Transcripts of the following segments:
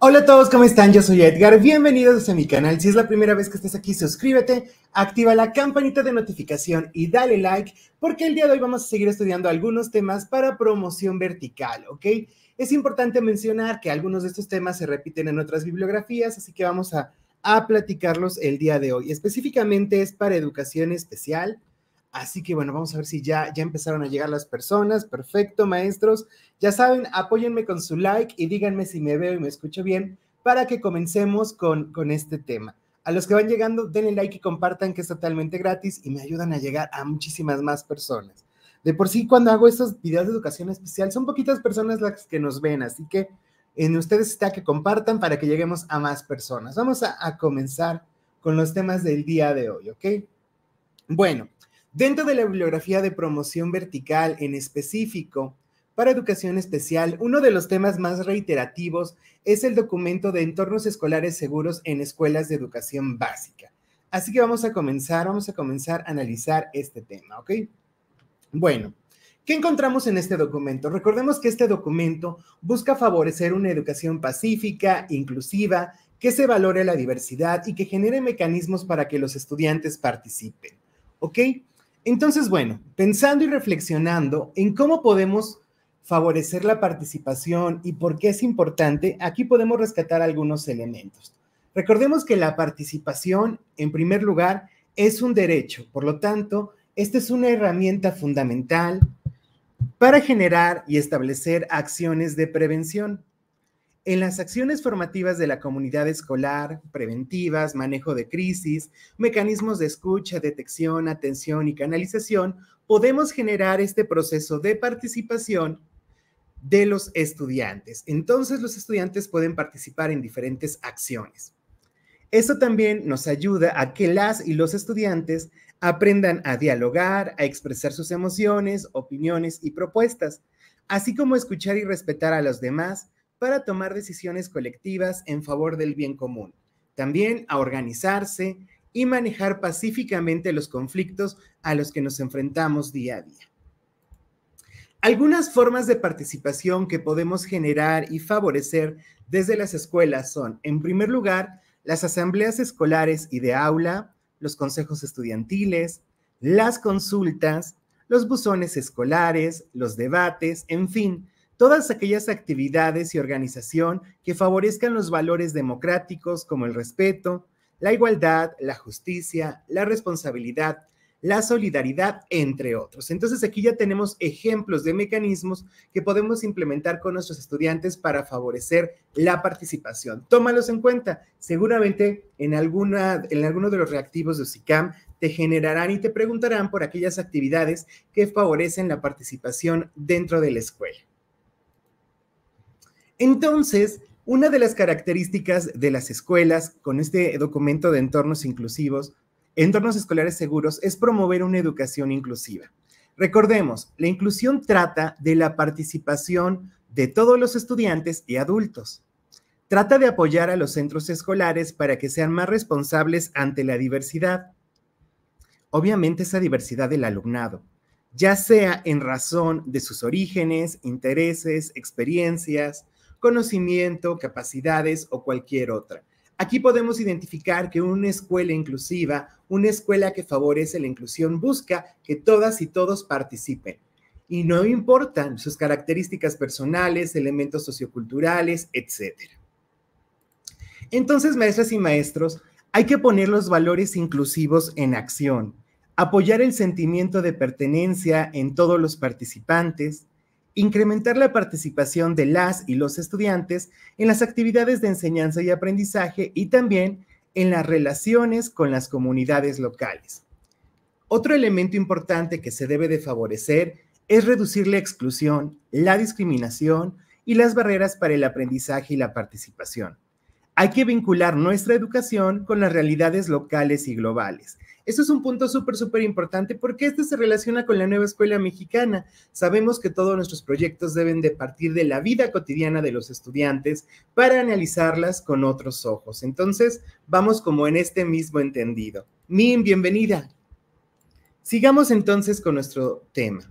Hola a todos, ¿cómo están? Yo soy Edgar, bienvenidos a mi canal. Si es la primera vez que estás aquí, suscríbete, activa la campanita de notificación y dale like, porque el día de hoy vamos a seguir estudiando algunos temas para promoción vertical, ¿ok? Es importante mencionar que algunos de estos temas se repiten en otras bibliografías, así que vamos a, a platicarlos el día de hoy. Específicamente es para educación especial, Así que bueno, vamos a ver si ya, ya empezaron a llegar las personas. Perfecto, maestros. Ya saben, apóyenme con su like y díganme si me veo y me escucho bien para que comencemos con, con este tema. A los que van llegando, denle like y compartan que es totalmente gratis y me ayudan a llegar a muchísimas más personas. De por sí, cuando hago estos videos de educación especial, son poquitas personas las que nos ven, así que en ustedes está que compartan para que lleguemos a más personas. Vamos a, a comenzar con los temas del día de hoy, ¿ok? Bueno, Dentro de la bibliografía de promoción vertical en específico, para educación especial, uno de los temas más reiterativos es el documento de entornos escolares seguros en escuelas de educación básica. Así que vamos a comenzar, vamos a comenzar a analizar este tema, ¿ok? Bueno, ¿qué encontramos en este documento? Recordemos que este documento busca favorecer una educación pacífica, inclusiva, que se valore la diversidad y que genere mecanismos para que los estudiantes participen, ¿ok? Entonces, bueno, pensando y reflexionando en cómo podemos favorecer la participación y por qué es importante, aquí podemos rescatar algunos elementos. Recordemos que la participación, en primer lugar, es un derecho, por lo tanto, esta es una herramienta fundamental para generar y establecer acciones de prevención en las acciones formativas de la comunidad escolar, preventivas, manejo de crisis, mecanismos de escucha, detección, atención y canalización, podemos generar este proceso de participación de los estudiantes. Entonces los estudiantes pueden participar en diferentes acciones. Eso también nos ayuda a que las y los estudiantes aprendan a dialogar, a expresar sus emociones, opiniones y propuestas, así como escuchar y respetar a los demás para tomar decisiones colectivas en favor del bien común, también a organizarse y manejar pacíficamente los conflictos a los que nos enfrentamos día a día. Algunas formas de participación que podemos generar y favorecer desde las escuelas son, en primer lugar, las asambleas escolares y de aula, los consejos estudiantiles, las consultas, los buzones escolares, los debates, en fin, todas aquellas actividades y organización que favorezcan los valores democráticos como el respeto, la igualdad, la justicia, la responsabilidad, la solidaridad, entre otros. Entonces aquí ya tenemos ejemplos de mecanismos que podemos implementar con nuestros estudiantes para favorecer la participación. Tómalos en cuenta. Seguramente en, alguna, en alguno de los reactivos de UCICAM te generarán y te preguntarán por aquellas actividades que favorecen la participación dentro de la escuela. Entonces, una de las características de las escuelas con este documento de entornos inclusivos, entornos escolares seguros, es promover una educación inclusiva. Recordemos, la inclusión trata de la participación de todos los estudiantes y adultos. Trata de apoyar a los centros escolares para que sean más responsables ante la diversidad. Obviamente esa diversidad del alumnado, ya sea en razón de sus orígenes, intereses, experiencias, conocimiento, capacidades o cualquier otra. Aquí podemos identificar que una escuela inclusiva, una escuela que favorece la inclusión, busca que todas y todos participen. Y no importan sus características personales, elementos socioculturales, etc. Entonces, maestras y maestros, hay que poner los valores inclusivos en acción, apoyar el sentimiento de pertenencia en todos los participantes, incrementar la participación de las y los estudiantes en las actividades de enseñanza y aprendizaje y también en las relaciones con las comunidades locales. Otro elemento importante que se debe de favorecer es reducir la exclusión, la discriminación y las barreras para el aprendizaje y la participación. Hay que vincular nuestra educación con las realidades locales y globales eso es un punto súper, súper importante porque este se relaciona con la nueva escuela mexicana. Sabemos que todos nuestros proyectos deben de partir de la vida cotidiana de los estudiantes para analizarlas con otros ojos. Entonces, vamos como en este mismo entendido. Min, bienvenida. Sigamos entonces con nuestro tema.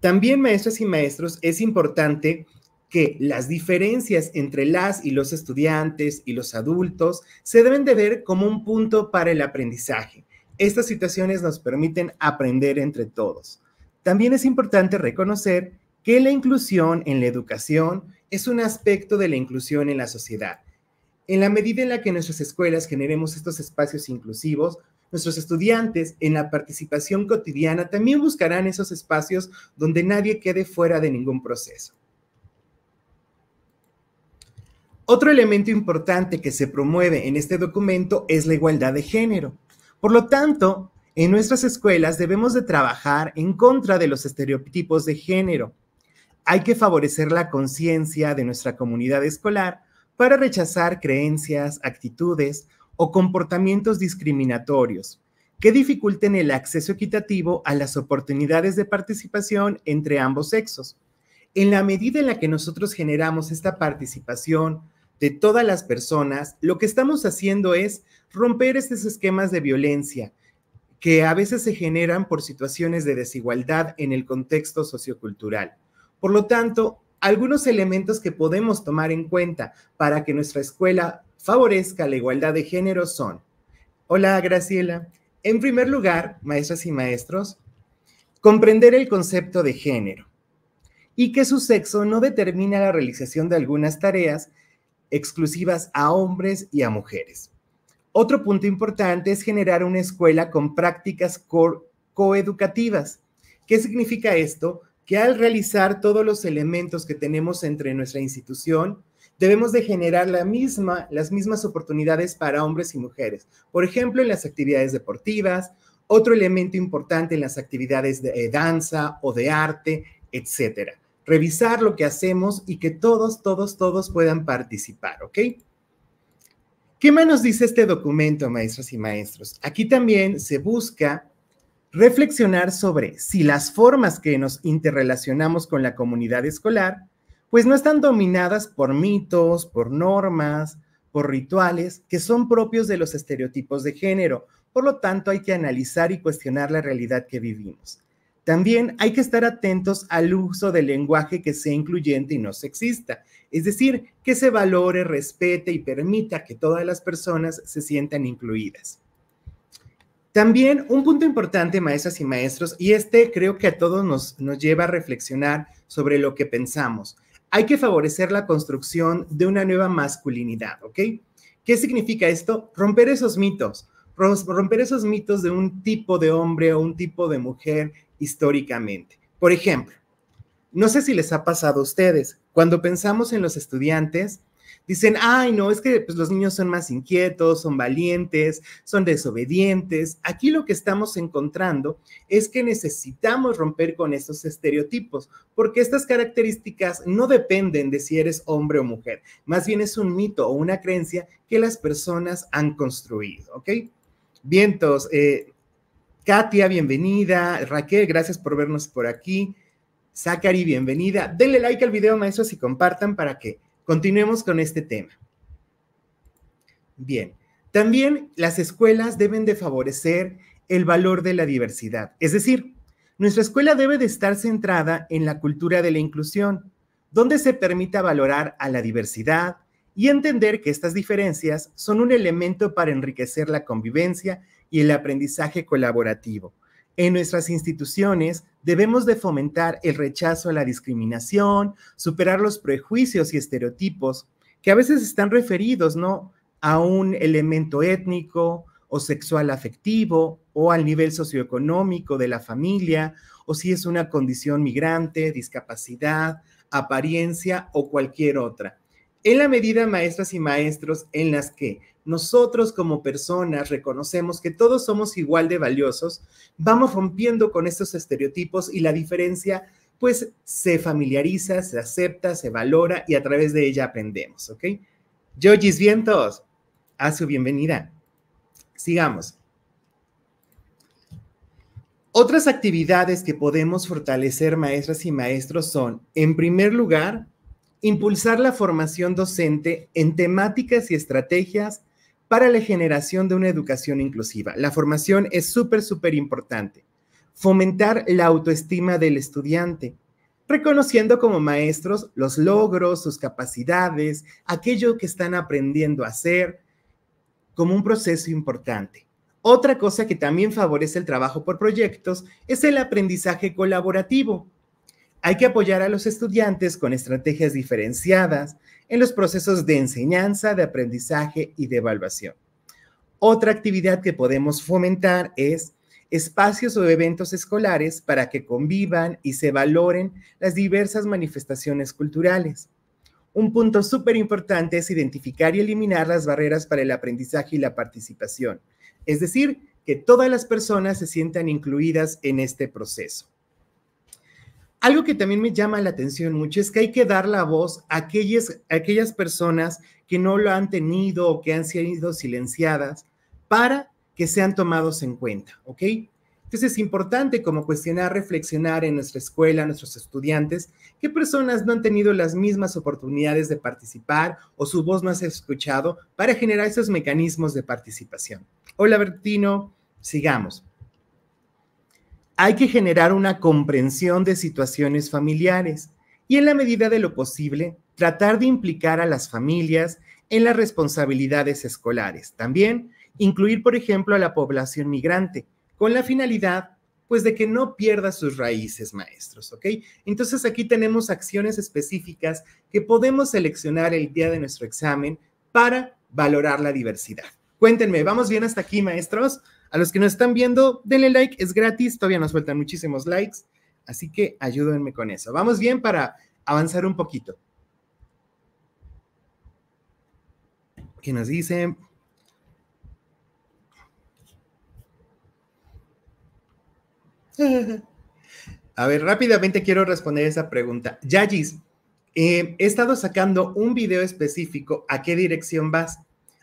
También, maestras y maestros, es importante que las diferencias entre las y los estudiantes y los adultos se deben de ver como un punto para el aprendizaje. Estas situaciones nos permiten aprender entre todos. También es importante reconocer que la inclusión en la educación es un aspecto de la inclusión en la sociedad. En la medida en la que nuestras escuelas generemos estos espacios inclusivos, nuestros estudiantes en la participación cotidiana también buscarán esos espacios donde nadie quede fuera de ningún proceso. Otro elemento importante que se promueve en este documento es la igualdad de género. Por lo tanto, en nuestras escuelas debemos de trabajar en contra de los estereotipos de género. Hay que favorecer la conciencia de nuestra comunidad escolar para rechazar creencias, actitudes o comportamientos discriminatorios que dificulten el acceso equitativo a las oportunidades de participación entre ambos sexos. En la medida en la que nosotros generamos esta participación, de todas las personas, lo que estamos haciendo es romper estos esquemas de violencia que a veces se generan por situaciones de desigualdad en el contexto sociocultural. Por lo tanto, algunos elementos que podemos tomar en cuenta para que nuestra escuela favorezca la igualdad de género son, hola Graciela, en primer lugar, maestras y maestros, comprender el concepto de género y que su sexo no determina la realización de algunas tareas, exclusivas a hombres y a mujeres. Otro punto importante es generar una escuela con prácticas coeducativas. ¿Qué significa esto? Que al realizar todos los elementos que tenemos entre nuestra institución, debemos de generar la misma, las mismas oportunidades para hombres y mujeres. Por ejemplo, en las actividades deportivas, otro elemento importante en las actividades de eh, danza o de arte, etcétera revisar lo que hacemos y que todos, todos, todos puedan participar, ¿ok? ¿Qué más nos dice este documento, maestros y maestros? Aquí también se busca reflexionar sobre si las formas que nos interrelacionamos con la comunidad escolar, pues no están dominadas por mitos, por normas, por rituales que son propios de los estereotipos de género. Por lo tanto, hay que analizar y cuestionar la realidad que vivimos. También hay que estar atentos al uso del lenguaje que sea incluyente y no sexista, es decir, que se valore, respete y permita que todas las personas se sientan incluidas. También un punto importante, maestras y maestros, y este creo que a todos nos, lleva a reflexionar sobre lo que pensamos. Hay que favorecer la construcción de una nueva masculinidad, ¿ok? ¿Qué significa esto? Romper esos mitos, romper esos mitos de un tipo de hombre o un tipo de mujer históricamente. Por ejemplo, no sé si les ha pasado a ustedes, cuando pensamos en los estudiantes, dicen, ay, no, es que pues, los niños son más inquietos, son valientes, son desobedientes. Aquí lo que estamos encontrando es que necesitamos romper con estos estereotipos, porque estas características no dependen de si eres hombre o mujer, más bien es un mito o una creencia que las personas han construido, ¿ok? Vientos, eh, Katia, bienvenida. Raquel, gracias por vernos por aquí. Zachary, bienvenida. Denle like al video, maestros, y compartan para que continuemos con este tema. Bien, también las escuelas deben de favorecer el valor de la diversidad. Es decir, nuestra escuela debe de estar centrada en la cultura de la inclusión, donde se permita valorar a la diversidad y entender que estas diferencias son un elemento para enriquecer la convivencia y el aprendizaje colaborativo. En nuestras instituciones debemos de fomentar el rechazo a la discriminación, superar los prejuicios y estereotipos que a veces están referidos ¿no? a un elemento étnico o sexual afectivo o al nivel socioeconómico de la familia o si es una condición migrante, discapacidad, apariencia o cualquier otra. En la medida, maestras y maestros, en las que nosotros como personas reconocemos que todos somos igual de valiosos, vamos rompiendo con estos estereotipos y la diferencia pues se familiariza, se acepta, se valora y a través de ella aprendemos, ¿ok? Georgis Vientos, a su bienvenida. Sigamos. Otras actividades que podemos fortalecer maestras y maestros son, en primer lugar, impulsar la formación docente en temáticas y estrategias para la generación de una educación inclusiva. La formación es súper, súper importante. Fomentar la autoestima del estudiante, reconociendo como maestros los logros, sus capacidades, aquello que están aprendiendo a hacer, como un proceso importante. Otra cosa que también favorece el trabajo por proyectos es el aprendizaje colaborativo. Hay que apoyar a los estudiantes con estrategias diferenciadas, en los procesos de enseñanza, de aprendizaje y de evaluación. Otra actividad que podemos fomentar es espacios o eventos escolares para que convivan y se valoren las diversas manifestaciones culturales. Un punto súper importante es identificar y eliminar las barreras para el aprendizaje y la participación, es decir, que todas las personas se sientan incluidas en este proceso. Algo que también me llama la atención mucho es que hay que dar la voz a aquellas, aquellas personas que no lo han tenido o que han sido silenciadas para que sean tomados en cuenta, ¿ok? Entonces es importante como cuestionar, reflexionar en nuestra escuela, nuestros estudiantes, qué personas no han tenido las mismas oportunidades de participar o su voz no se ha escuchado para generar esos mecanismos de participación. Hola Bertino, sigamos hay que generar una comprensión de situaciones familiares y en la medida de lo posible tratar de implicar a las familias en las responsabilidades escolares. También incluir, por ejemplo, a la población migrante con la finalidad pues de que no pierda sus raíces, maestros, ¿ok? Entonces aquí tenemos acciones específicas que podemos seleccionar el día de nuestro examen para valorar la diversidad. Cuéntenme, ¿vamos bien hasta aquí, maestros? A los que nos están viendo, denle like, es gratis, todavía nos faltan muchísimos likes, así que ayúdenme con eso. Vamos bien para avanzar un poquito. ¿Qué nos dice A ver, rápidamente quiero responder esa pregunta. Yagis, eh, he estado sacando un video específico. ¿A qué dirección vas?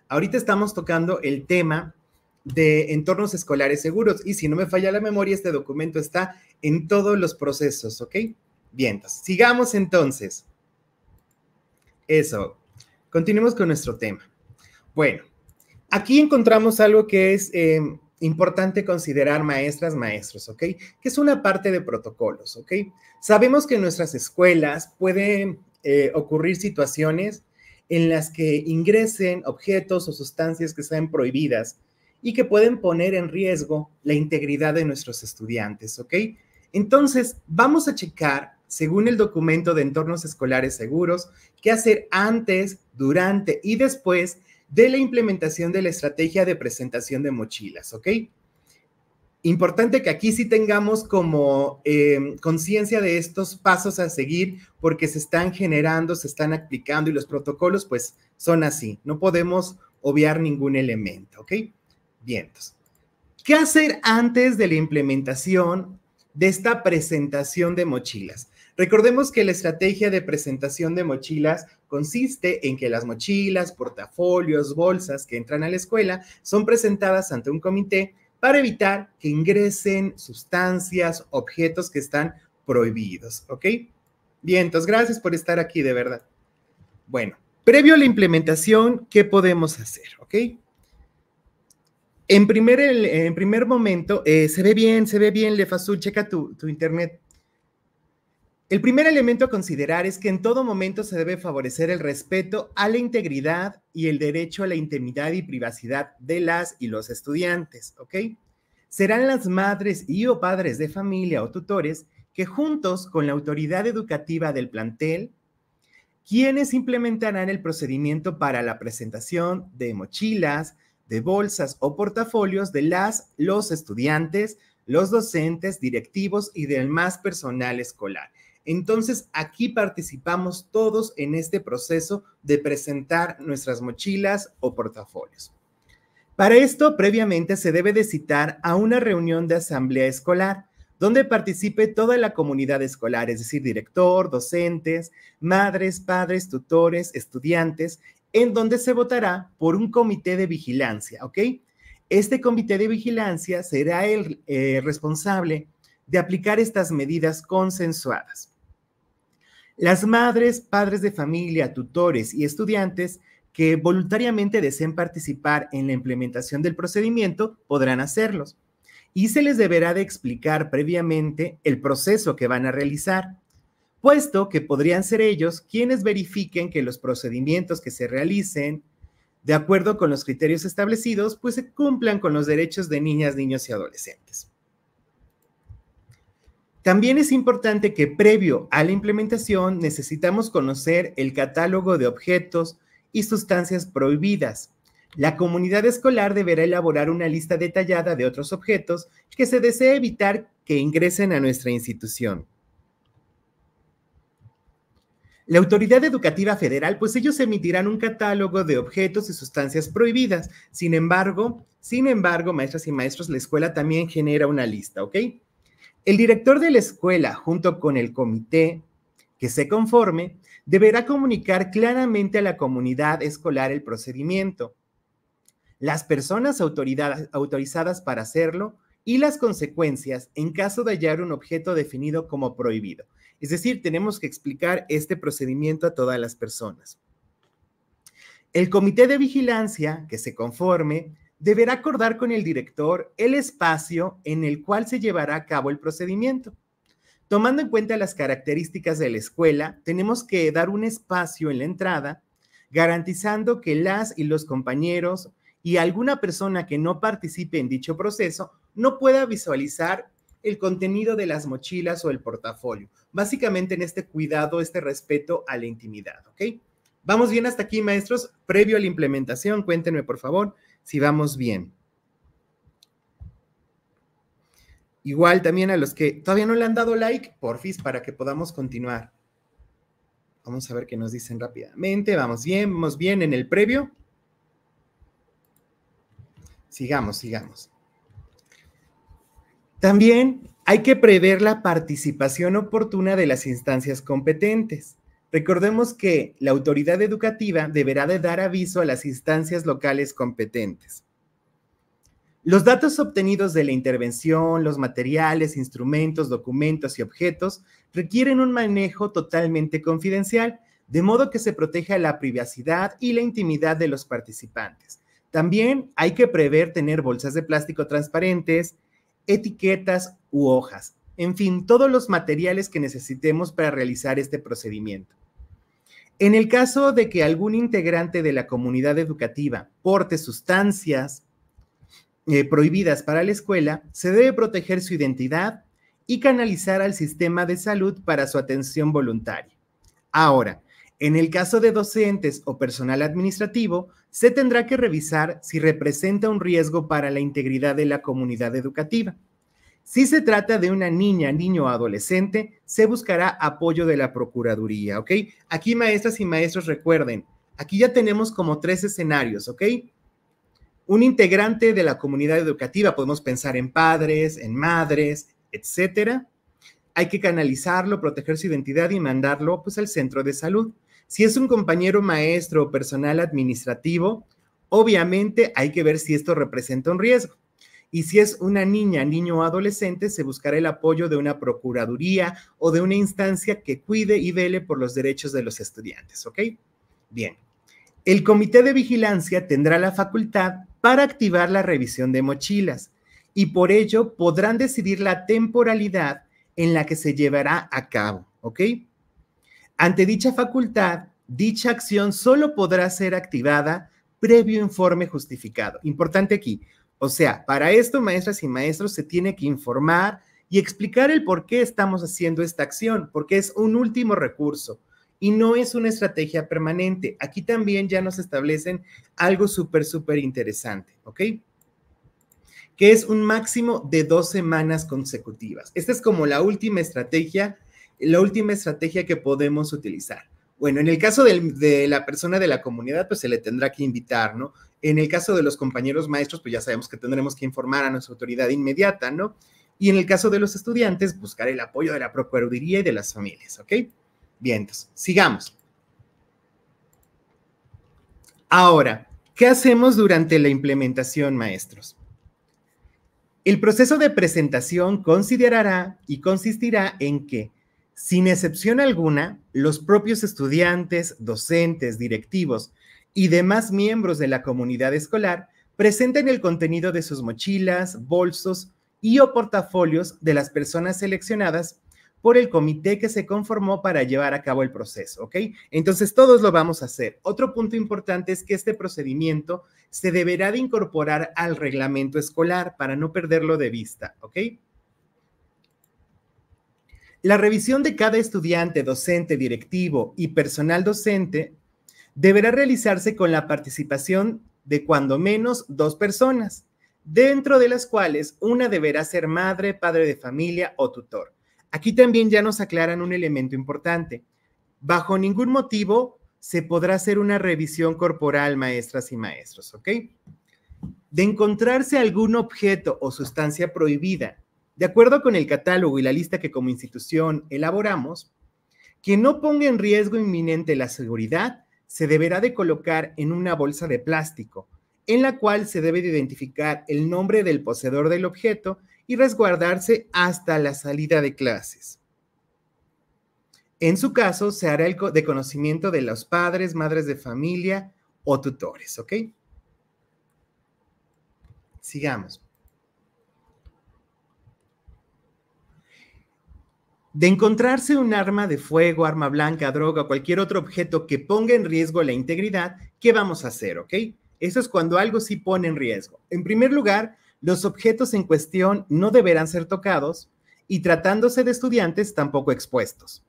Ahorita estamos tocando el tema de entornos escolares seguros. Y si no me falla la memoria, este documento está en todos los procesos, ¿ok? Bien, sigamos entonces. Eso, continuemos con nuestro tema. Bueno, aquí encontramos algo que es eh, importante considerar maestras, maestros, ¿ok? Que es una parte de protocolos, ¿ok? Sabemos que en nuestras escuelas pueden eh, ocurrir situaciones en las que ingresen objetos o sustancias que sean prohibidas y que pueden poner en riesgo la integridad de nuestros estudiantes, ¿ok? Entonces, vamos a checar, según el documento de entornos escolares seguros, qué hacer antes, durante y después de la implementación de la estrategia de presentación de mochilas, ¿ok? Importante que aquí sí tengamos como em, conciencia de estos pasos a seguir porque se están generando, se están aplicando y los protocolos pues son así. No podemos obviar ningún elemento, ¿ok? Vientos. ¿Qué hacer antes de la implementación de esta presentación de mochilas? Recordemos que la estrategia de presentación de mochilas consiste en que las mochilas, portafolios, bolsas que entran a la escuela son presentadas ante un comité para evitar que ingresen sustancias, objetos que están prohibidos, ¿ok? Vientos, gracias por estar aquí, de verdad. Bueno, previo a la implementación, ¿qué podemos hacer? ¿Ok? En primer, en primer momento, eh, se ve bien, se ve bien, Lefazul, checa tu, tu internet. El primer elemento a considerar es que en todo momento se debe favorecer el respeto a la integridad y el derecho a la intimidad y privacidad de las y los estudiantes, ¿ok? Serán las madres y o padres de familia o tutores que juntos con la autoridad educativa del plantel, quienes implementarán el procedimiento para la presentación de mochilas, de bolsas o portafolios de las, los estudiantes, los docentes, directivos y del más personal escolar. Entonces, aquí participamos todos en este proceso de presentar nuestras mochilas o portafolios. Para esto, previamente se debe de citar a una reunión de asamblea escolar donde participe toda la comunidad escolar, es decir, director, docentes, madres, padres, tutores, estudiantes en donde se votará por un comité de vigilancia, ¿ok? Este comité de vigilancia será el eh, responsable de aplicar estas medidas consensuadas. Las madres, padres de familia, tutores y estudiantes que voluntariamente deseen participar en la implementación del procedimiento podrán hacerlos y se les deberá de explicar previamente el proceso que van a realizar, puesto que podrían ser ellos quienes verifiquen que los procedimientos que se realicen de acuerdo con los criterios establecidos, pues se cumplan con los derechos de niñas, niños y adolescentes. También es importante que previo a la implementación necesitamos conocer el catálogo de objetos y sustancias prohibidas. La comunidad escolar deberá elaborar una lista detallada de otros objetos que se desee evitar que ingresen a nuestra institución. La Autoridad Educativa Federal, pues ellos emitirán un catálogo de objetos y sustancias prohibidas. Sin embargo, sin embargo, maestras y maestros, la escuela también genera una lista, ¿ok? El director de la escuela, junto con el comité que se conforme, deberá comunicar claramente a la comunidad escolar el procedimiento, las personas autorizadas para hacerlo y las consecuencias en caso de hallar un objeto definido como prohibido. Es decir, tenemos que explicar este procedimiento a todas las personas. El comité de vigilancia que se conforme deberá acordar con el director el espacio en el cual se llevará a cabo el procedimiento. Tomando en cuenta las características de la escuela, tenemos que dar un espacio en la entrada, garantizando que las y los compañeros y alguna persona que no participe en dicho proceso no pueda visualizar el contenido de las mochilas o el portafolio. Básicamente en este cuidado, este respeto a la intimidad, ¿ok? ¿Vamos bien hasta aquí, maestros? Previo a la implementación, cuéntenme por favor si vamos bien. Igual también a los que todavía no le han dado like, porfis, para que podamos continuar. Vamos a ver qué nos dicen rápidamente. Vamos bien, vamos bien en el previo. Sigamos, sigamos. También hay que prever la participación oportuna de las instancias competentes. Recordemos que la autoridad educativa deberá de dar aviso a las instancias locales competentes. Los datos obtenidos de la intervención, los materiales, instrumentos, documentos y objetos requieren un manejo totalmente confidencial, de modo que se proteja la privacidad y la intimidad de los participantes. También hay que prever tener bolsas de plástico transparentes, etiquetas u hojas, en fin, todos los materiales que necesitemos para realizar este procedimiento. En el caso de que algún integrante de la comunidad educativa porte sustancias eh, prohibidas para la escuela, se debe proteger su identidad y canalizar al sistema de salud para su atención voluntaria. Ahora, en el caso de docentes o personal administrativo, se tendrá que revisar si representa un riesgo para la integridad de la comunidad educativa. Si se trata de una niña, niño o adolescente, se buscará apoyo de la Procuraduría, ¿ok? Aquí, maestras y maestros, recuerden, aquí ya tenemos como tres escenarios, ¿ok? Un integrante de la comunidad educativa, podemos pensar en padres, en madres, etcétera. Hay que canalizarlo, proteger su identidad y mandarlo pues, al centro de salud. Si es un compañero maestro o personal administrativo, obviamente hay que ver si esto representa un riesgo. Y si es una niña, niño o adolescente, se buscará el apoyo de una procuraduría o de una instancia que cuide y vele por los derechos de los estudiantes, ¿ok? Bien. El comité de vigilancia tendrá la facultad para activar la revisión de mochilas y por ello podrán decidir la temporalidad en la que se llevará a cabo, ¿ok? Ante dicha facultad, dicha acción solo podrá ser activada previo informe justificado. Importante aquí. O sea, para esto, maestras y maestros, se tiene que informar y explicar el por qué estamos haciendo esta acción, porque es un último recurso y no es una estrategia permanente. Aquí también ya nos establecen algo súper, súper interesante, ¿ok? Que es un máximo de dos semanas consecutivas. Esta es como la última estrategia la última estrategia que podemos utilizar. Bueno, en el caso de la persona de la comunidad, pues se le tendrá que invitar, ¿no? En el caso de los compañeros maestros, pues ya sabemos que tendremos que informar a nuestra autoridad inmediata, ¿no? Y en el caso de los estudiantes, buscar el apoyo de la Procuraduría y de las familias, ¿ok? Bien, entonces, sigamos. Ahora, ¿qué hacemos durante la implementación, maestros? El proceso de presentación considerará y consistirá en que sin excepción alguna, los propios estudiantes, docentes, directivos y demás miembros de la comunidad escolar presenten el contenido de sus mochilas, bolsos y o portafolios de las personas seleccionadas por el comité que se conformó para llevar a cabo el proceso, ¿ok? Entonces todos lo vamos a hacer. Otro punto importante es que este procedimiento se deberá de incorporar al reglamento escolar para no perderlo de vista, ¿ok? La revisión de cada estudiante, docente, directivo y personal docente deberá realizarse con la participación de cuando menos dos personas, dentro de las cuales una deberá ser madre, padre de familia o tutor. Aquí también ya nos aclaran un elemento importante. Bajo ningún motivo se podrá hacer una revisión corporal, maestras y maestros, ¿ok? De encontrarse algún objeto o sustancia prohibida de acuerdo con el catálogo y la lista que como institución elaboramos, quien no ponga en riesgo inminente la seguridad se deberá de colocar en una bolsa de plástico, en la cual se debe de identificar el nombre del poseedor del objeto y resguardarse hasta la salida de clases. En su caso, se hará el de conocimiento de los padres, madres de familia o tutores, ¿ok? Sigamos. de encontrarse un arma de fuego, arma blanca, droga, cualquier otro objeto que ponga en riesgo la integridad, ¿qué vamos a hacer? ¿Ok? Eso es cuando algo sí pone en riesgo. En primer lugar, los objetos en cuestión no deberán ser tocados y tratándose de estudiantes tampoco expuestos.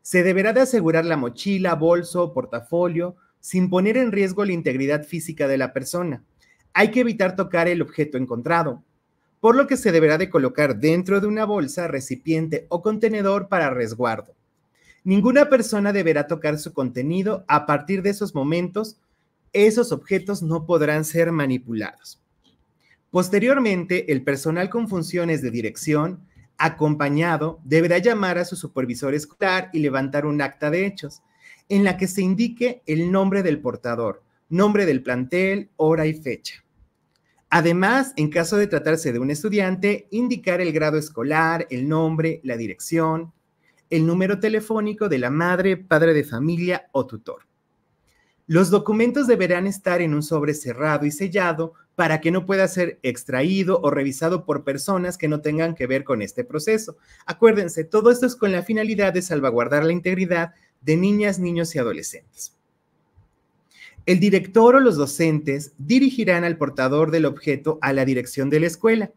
Se deberá de asegurar la mochila, bolso, o portafolio, sin poner en riesgo la integridad física de la persona. Hay que evitar tocar el objeto encontrado por lo que se deberá de colocar dentro de una bolsa, recipiente o contenedor para resguardo. Ninguna persona deberá tocar su contenido. A partir de esos momentos, esos objetos no podrán ser manipulados. Posteriormente, el personal con funciones de dirección, acompañado, deberá llamar a su supervisor escolar y levantar un acta de hechos en la que se indique el nombre del portador, nombre del plantel, hora y fecha. Además, en caso de tratarse de un estudiante, indicar el grado escolar, el nombre, la dirección, el número telefónico de la madre, padre de familia o tutor. Los documentos deberán estar en un sobre cerrado y sellado para que no pueda ser extraído o revisado por personas que no tengan que ver con este proceso. Acuérdense, todo esto es con la finalidad de salvaguardar la integridad de niñas, niños y adolescentes. El director o los docentes dirigirán al portador del objeto a la dirección de la escuela,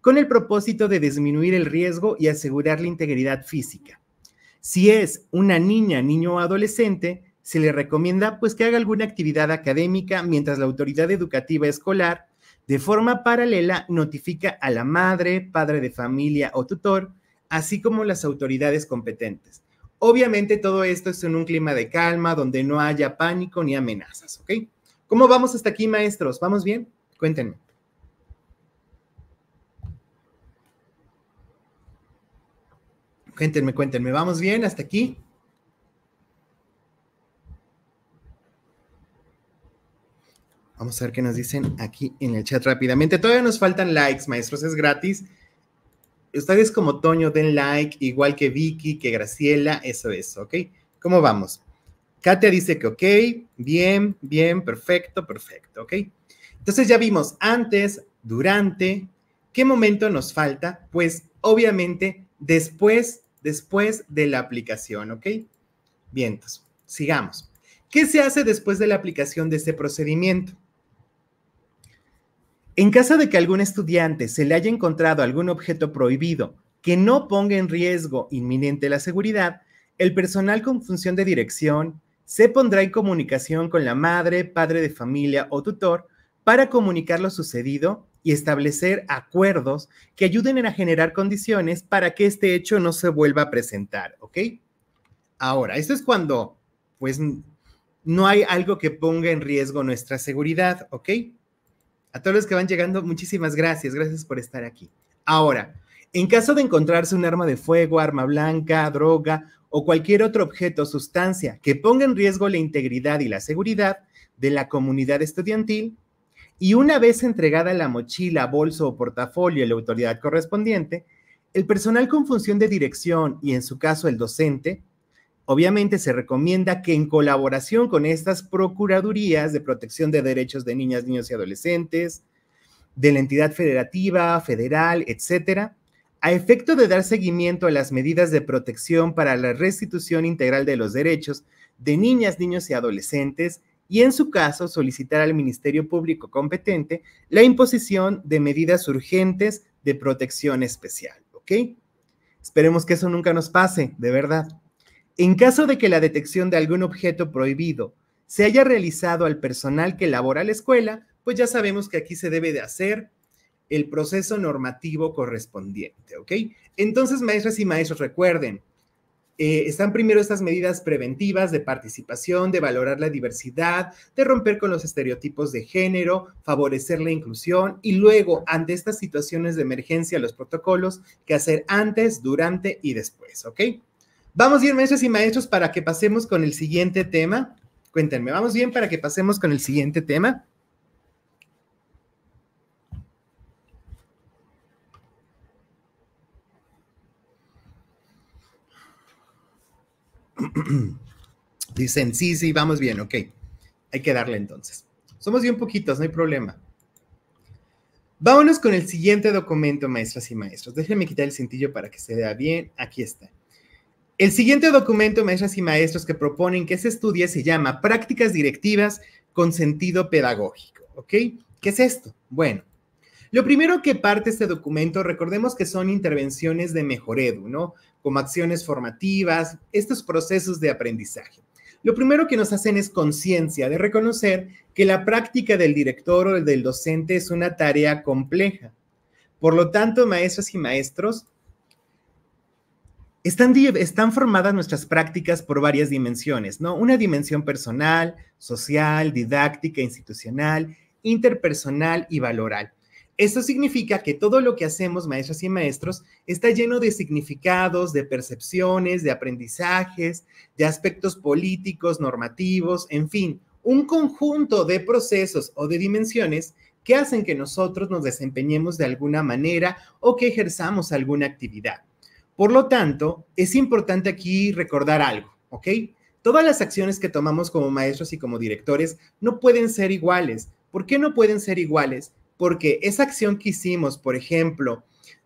con el propósito de disminuir el riesgo y asegurar la integridad física. Si es una niña, niño o adolescente, se le recomienda pues que haga alguna actividad académica mientras la autoridad educativa escolar de forma paralela notifica a la madre, padre de familia o tutor, así como las autoridades competentes. Obviamente todo esto es en un clima de calma, donde no haya pánico ni amenazas, ¿ok? ¿Cómo vamos hasta aquí, maestros? ¿Vamos bien? Cuéntenme. Cuéntenme, cuéntenme. ¿Vamos bien hasta aquí? Vamos a ver qué nos dicen aquí en el chat rápidamente. Todavía nos faltan likes, maestros, es gratis ustedes como Toño den like, igual que Vicky, que Graciela, eso es, ¿ok? ¿Cómo vamos? Katia dice que ok, bien, bien, perfecto, perfecto, ¿ok? Entonces ya vimos antes, durante, ¿qué momento nos falta? Pues obviamente después, después de la aplicación, ¿ok? Bien, entonces, sigamos. ¿Qué se hace después de la aplicación de este procedimiento? En caso de que algún estudiante se le haya encontrado algún objeto prohibido que no ponga en riesgo inminente la seguridad, el personal con función de dirección se pondrá en comunicación con la madre, padre de familia o tutor para comunicar lo sucedido y establecer acuerdos que ayuden a generar condiciones para que este hecho no se vuelva a presentar, ¿ok? Ahora, esto es cuando, pues, no hay algo que ponga en riesgo nuestra seguridad, ¿ok? A todos los que van llegando, muchísimas gracias. Gracias por estar aquí. Ahora, en caso de encontrarse un arma de fuego, arma blanca, droga o cualquier otro objeto o sustancia que ponga en riesgo la integridad y la seguridad de la comunidad estudiantil, y una vez entregada la mochila, bolso o portafolio a la autoridad correspondiente, el personal con función de dirección y en su caso el docente Obviamente se recomienda que en colaboración con estas Procuradurías de Protección de Derechos de Niñas, Niños y Adolescentes, de la entidad federativa, federal, etcétera, a efecto de dar seguimiento a las medidas de protección para la restitución integral de los derechos de niñas, niños y adolescentes, y en su caso solicitar al Ministerio Público competente la imposición de medidas urgentes de protección especial. ¿Ok? Esperemos que eso nunca nos pase, de verdad. En caso de que la detección de algún objeto prohibido se haya realizado al personal que labora la escuela, pues ya sabemos que aquí se debe de hacer el proceso normativo correspondiente, ¿ok? Entonces, maestras y maestros, recuerden, eh, están primero estas medidas preventivas de participación, de valorar la diversidad, de romper con los estereotipos de género, favorecer la inclusión y luego, ante estas situaciones de emergencia, los protocolos que hacer antes, durante y después, ¿ok? Vamos bien, maestros y maestros, para que pasemos con el siguiente tema. Cuéntenme, ¿vamos bien para que pasemos con el siguiente tema? Dicen, sí, sí, vamos bien, ok. Hay que darle entonces. Somos bien poquitos, no hay problema. Vámonos con el siguiente documento, maestras y maestros. Déjenme quitar el cintillo para que se vea bien. Aquí está. El siguiente documento, maestras y maestros, que proponen que se estudie se llama Prácticas Directivas con Sentido Pedagógico. ¿Ok? ¿Qué es esto? Bueno, lo primero que parte este documento, recordemos que son intervenciones de mejoredu, ¿no? Como acciones formativas, estos procesos de aprendizaje. Lo primero que nos hacen es conciencia de reconocer que la práctica del director o del docente es una tarea compleja. Por lo tanto, maestras y maestros, están, formadas nuestras prácticas por varias dimensiones, ¿no? Una dimensión personal, social, didáctica, institucional, interpersonal y valoral. Eso significa que todo lo que hacemos, maestras y maestros, está lleno de significados, de percepciones, de aprendizajes, de aspectos políticos, normativos, en fin, un conjunto de procesos o de dimensiones que hacen que nosotros nos desempeñemos de alguna manera o que ejerzamos alguna actividad. Por lo tanto, es importante aquí recordar algo, ¿ok? Todas las acciones que tomamos como maestros y como directores no pueden ser iguales. ¿Por qué no pueden ser iguales? Porque esa acción que hicimos, por ejemplo,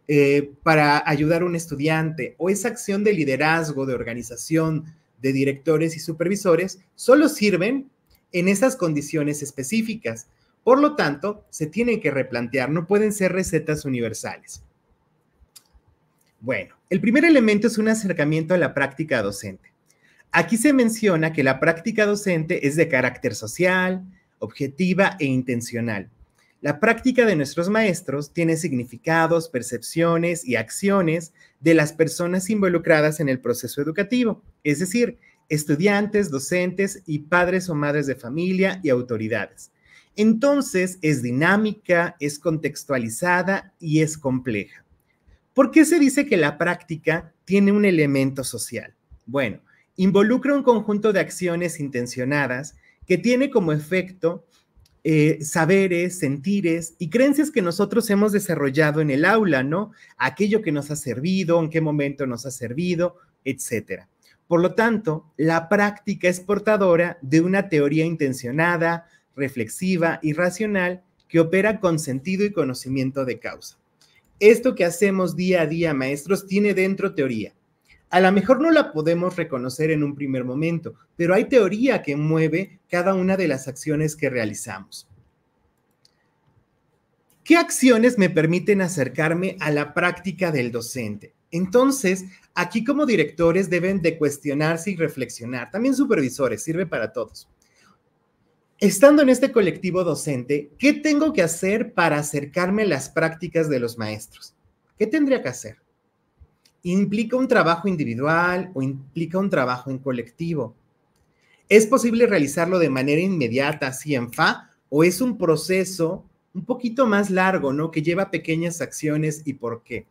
eh, para ayudar a un estudiante o esa acción de liderazgo, de organización, de directores y supervisores, solo sirven en esas condiciones específicas. Por lo tanto, se tienen que replantear, no pueden ser recetas universales. Bueno, el primer elemento es un acercamiento a la práctica docente. Aquí se menciona que la práctica docente es de carácter social, objetiva e intencional. La práctica de nuestros maestros tiene significados, percepciones y acciones de las personas involucradas en el proceso educativo, es decir, estudiantes, docentes y padres o madres de familia y autoridades. Entonces es dinámica, es contextualizada y es compleja. ¿Por qué se dice que la práctica tiene un elemento social? Bueno, involucra un conjunto de acciones intencionadas que tiene como efecto eh, saberes, sentires y creencias que nosotros hemos desarrollado en el aula, ¿no? Aquello que nos ha servido, en qué momento nos ha servido, etc. Por lo tanto, la práctica es portadora de una teoría intencionada, reflexiva y racional que opera con sentido y conocimiento de causa. Esto que hacemos día a día, maestros, tiene dentro teoría. A lo mejor no la podemos reconocer en un primer momento, pero hay teoría que mueve cada una de las acciones que realizamos. ¿Qué acciones me permiten acercarme a la práctica del docente? Entonces, aquí como directores deben de cuestionarse y reflexionar. También supervisores, sirve para todos. Estando en este colectivo docente, ¿qué tengo que hacer para acercarme a las prácticas de los maestros? ¿Qué tendría que hacer? ¿Implica un trabajo individual o implica un trabajo en colectivo? ¿Es posible realizarlo de manera inmediata, así en fa, o es un proceso un poquito más largo, ¿no? Que lleva pequeñas acciones y por qué.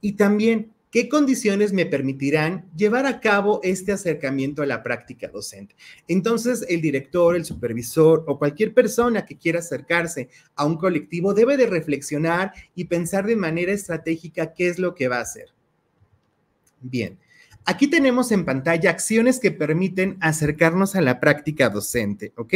Y también, ¿Qué condiciones me permitirán llevar a cabo este acercamiento a la práctica docente? Entonces, el director, el supervisor o cualquier persona que quiera acercarse a un colectivo debe de reflexionar y pensar de manera estratégica qué es lo que va a hacer. Bien, aquí tenemos en pantalla acciones que permiten acercarnos a la práctica docente, ¿ok?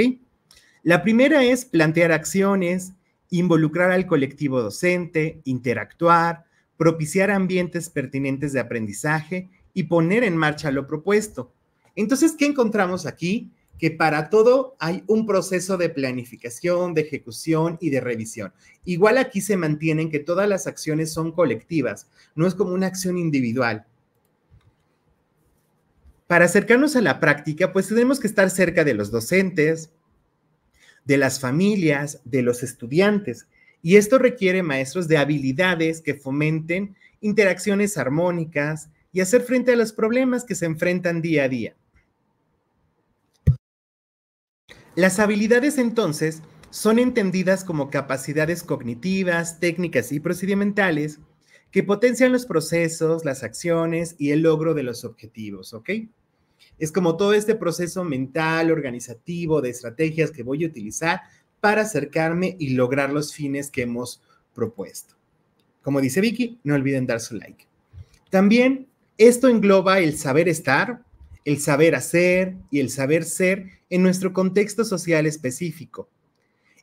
La primera es plantear acciones, involucrar al colectivo docente, interactuar, propiciar ambientes pertinentes de aprendizaje y poner en marcha lo propuesto. Entonces, ¿qué encontramos aquí? Que para todo hay un proceso de planificación, de ejecución y de revisión. Igual aquí se mantienen que todas las acciones son colectivas, no es como una acción individual. Para acercarnos a la práctica, pues tenemos que estar cerca de los docentes, de las familias, de los estudiantes, y esto requiere maestros de habilidades que fomenten interacciones armónicas y hacer frente a los problemas que se enfrentan día a día. Las habilidades entonces son entendidas como capacidades cognitivas, técnicas y procedimentales que potencian los procesos, las acciones y el logro de los objetivos, ¿ok? Es como todo este proceso mental, organizativo, de estrategias que voy a utilizar para acercarme y lograr los fines que hemos propuesto. Como dice Vicky, no olviden dar su like. También esto engloba el saber estar, el saber hacer y el saber ser en nuestro contexto social específico.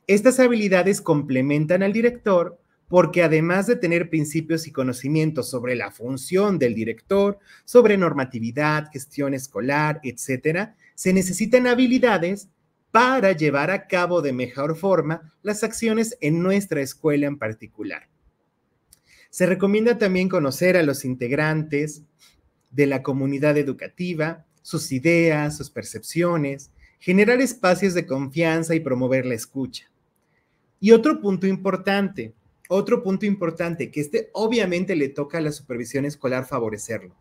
Estas habilidades complementan al director porque además de tener principios y conocimientos sobre la función del director, sobre normatividad, gestión escolar, etcétera, se necesitan habilidades para llevar a cabo de mejor forma las acciones en nuestra escuela en particular. Se recomienda también conocer a los integrantes de la comunidad educativa, sus ideas, sus percepciones, generar espacios de confianza y promover la escucha. Y otro punto importante, otro punto importante, que este obviamente le toca a la supervisión escolar favorecerlo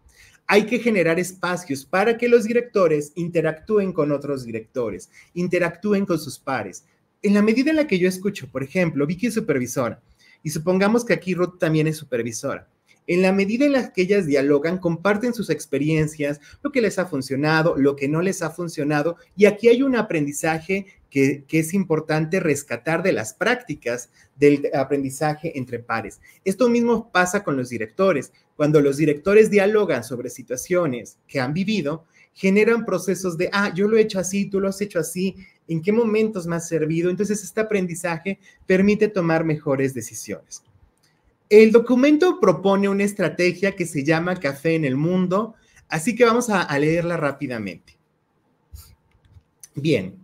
hay que generar espacios para que los directores interactúen con otros directores, interactúen con sus pares. En la medida en la que yo escucho, por ejemplo, Vicky es supervisora y supongamos que aquí Ruth también es supervisora. En la medida en la que ellas dialogan, comparten sus experiencias, lo que les ha funcionado, lo que no les ha funcionado, y aquí hay un aprendizaje que, es importante rescatar de las prácticas del aprendizaje entre pares. Esto mismo pasa con los directores. Cuando los directores dialogan sobre situaciones que han vivido, generan procesos de, ah, yo lo he hecho así, tú lo has hecho así, en qué momentos me ha servido. Entonces, este aprendizaje permite tomar mejores decisiones. El documento propone una estrategia que se llama Café en el Mundo, así que vamos a leerla rápidamente. Bien,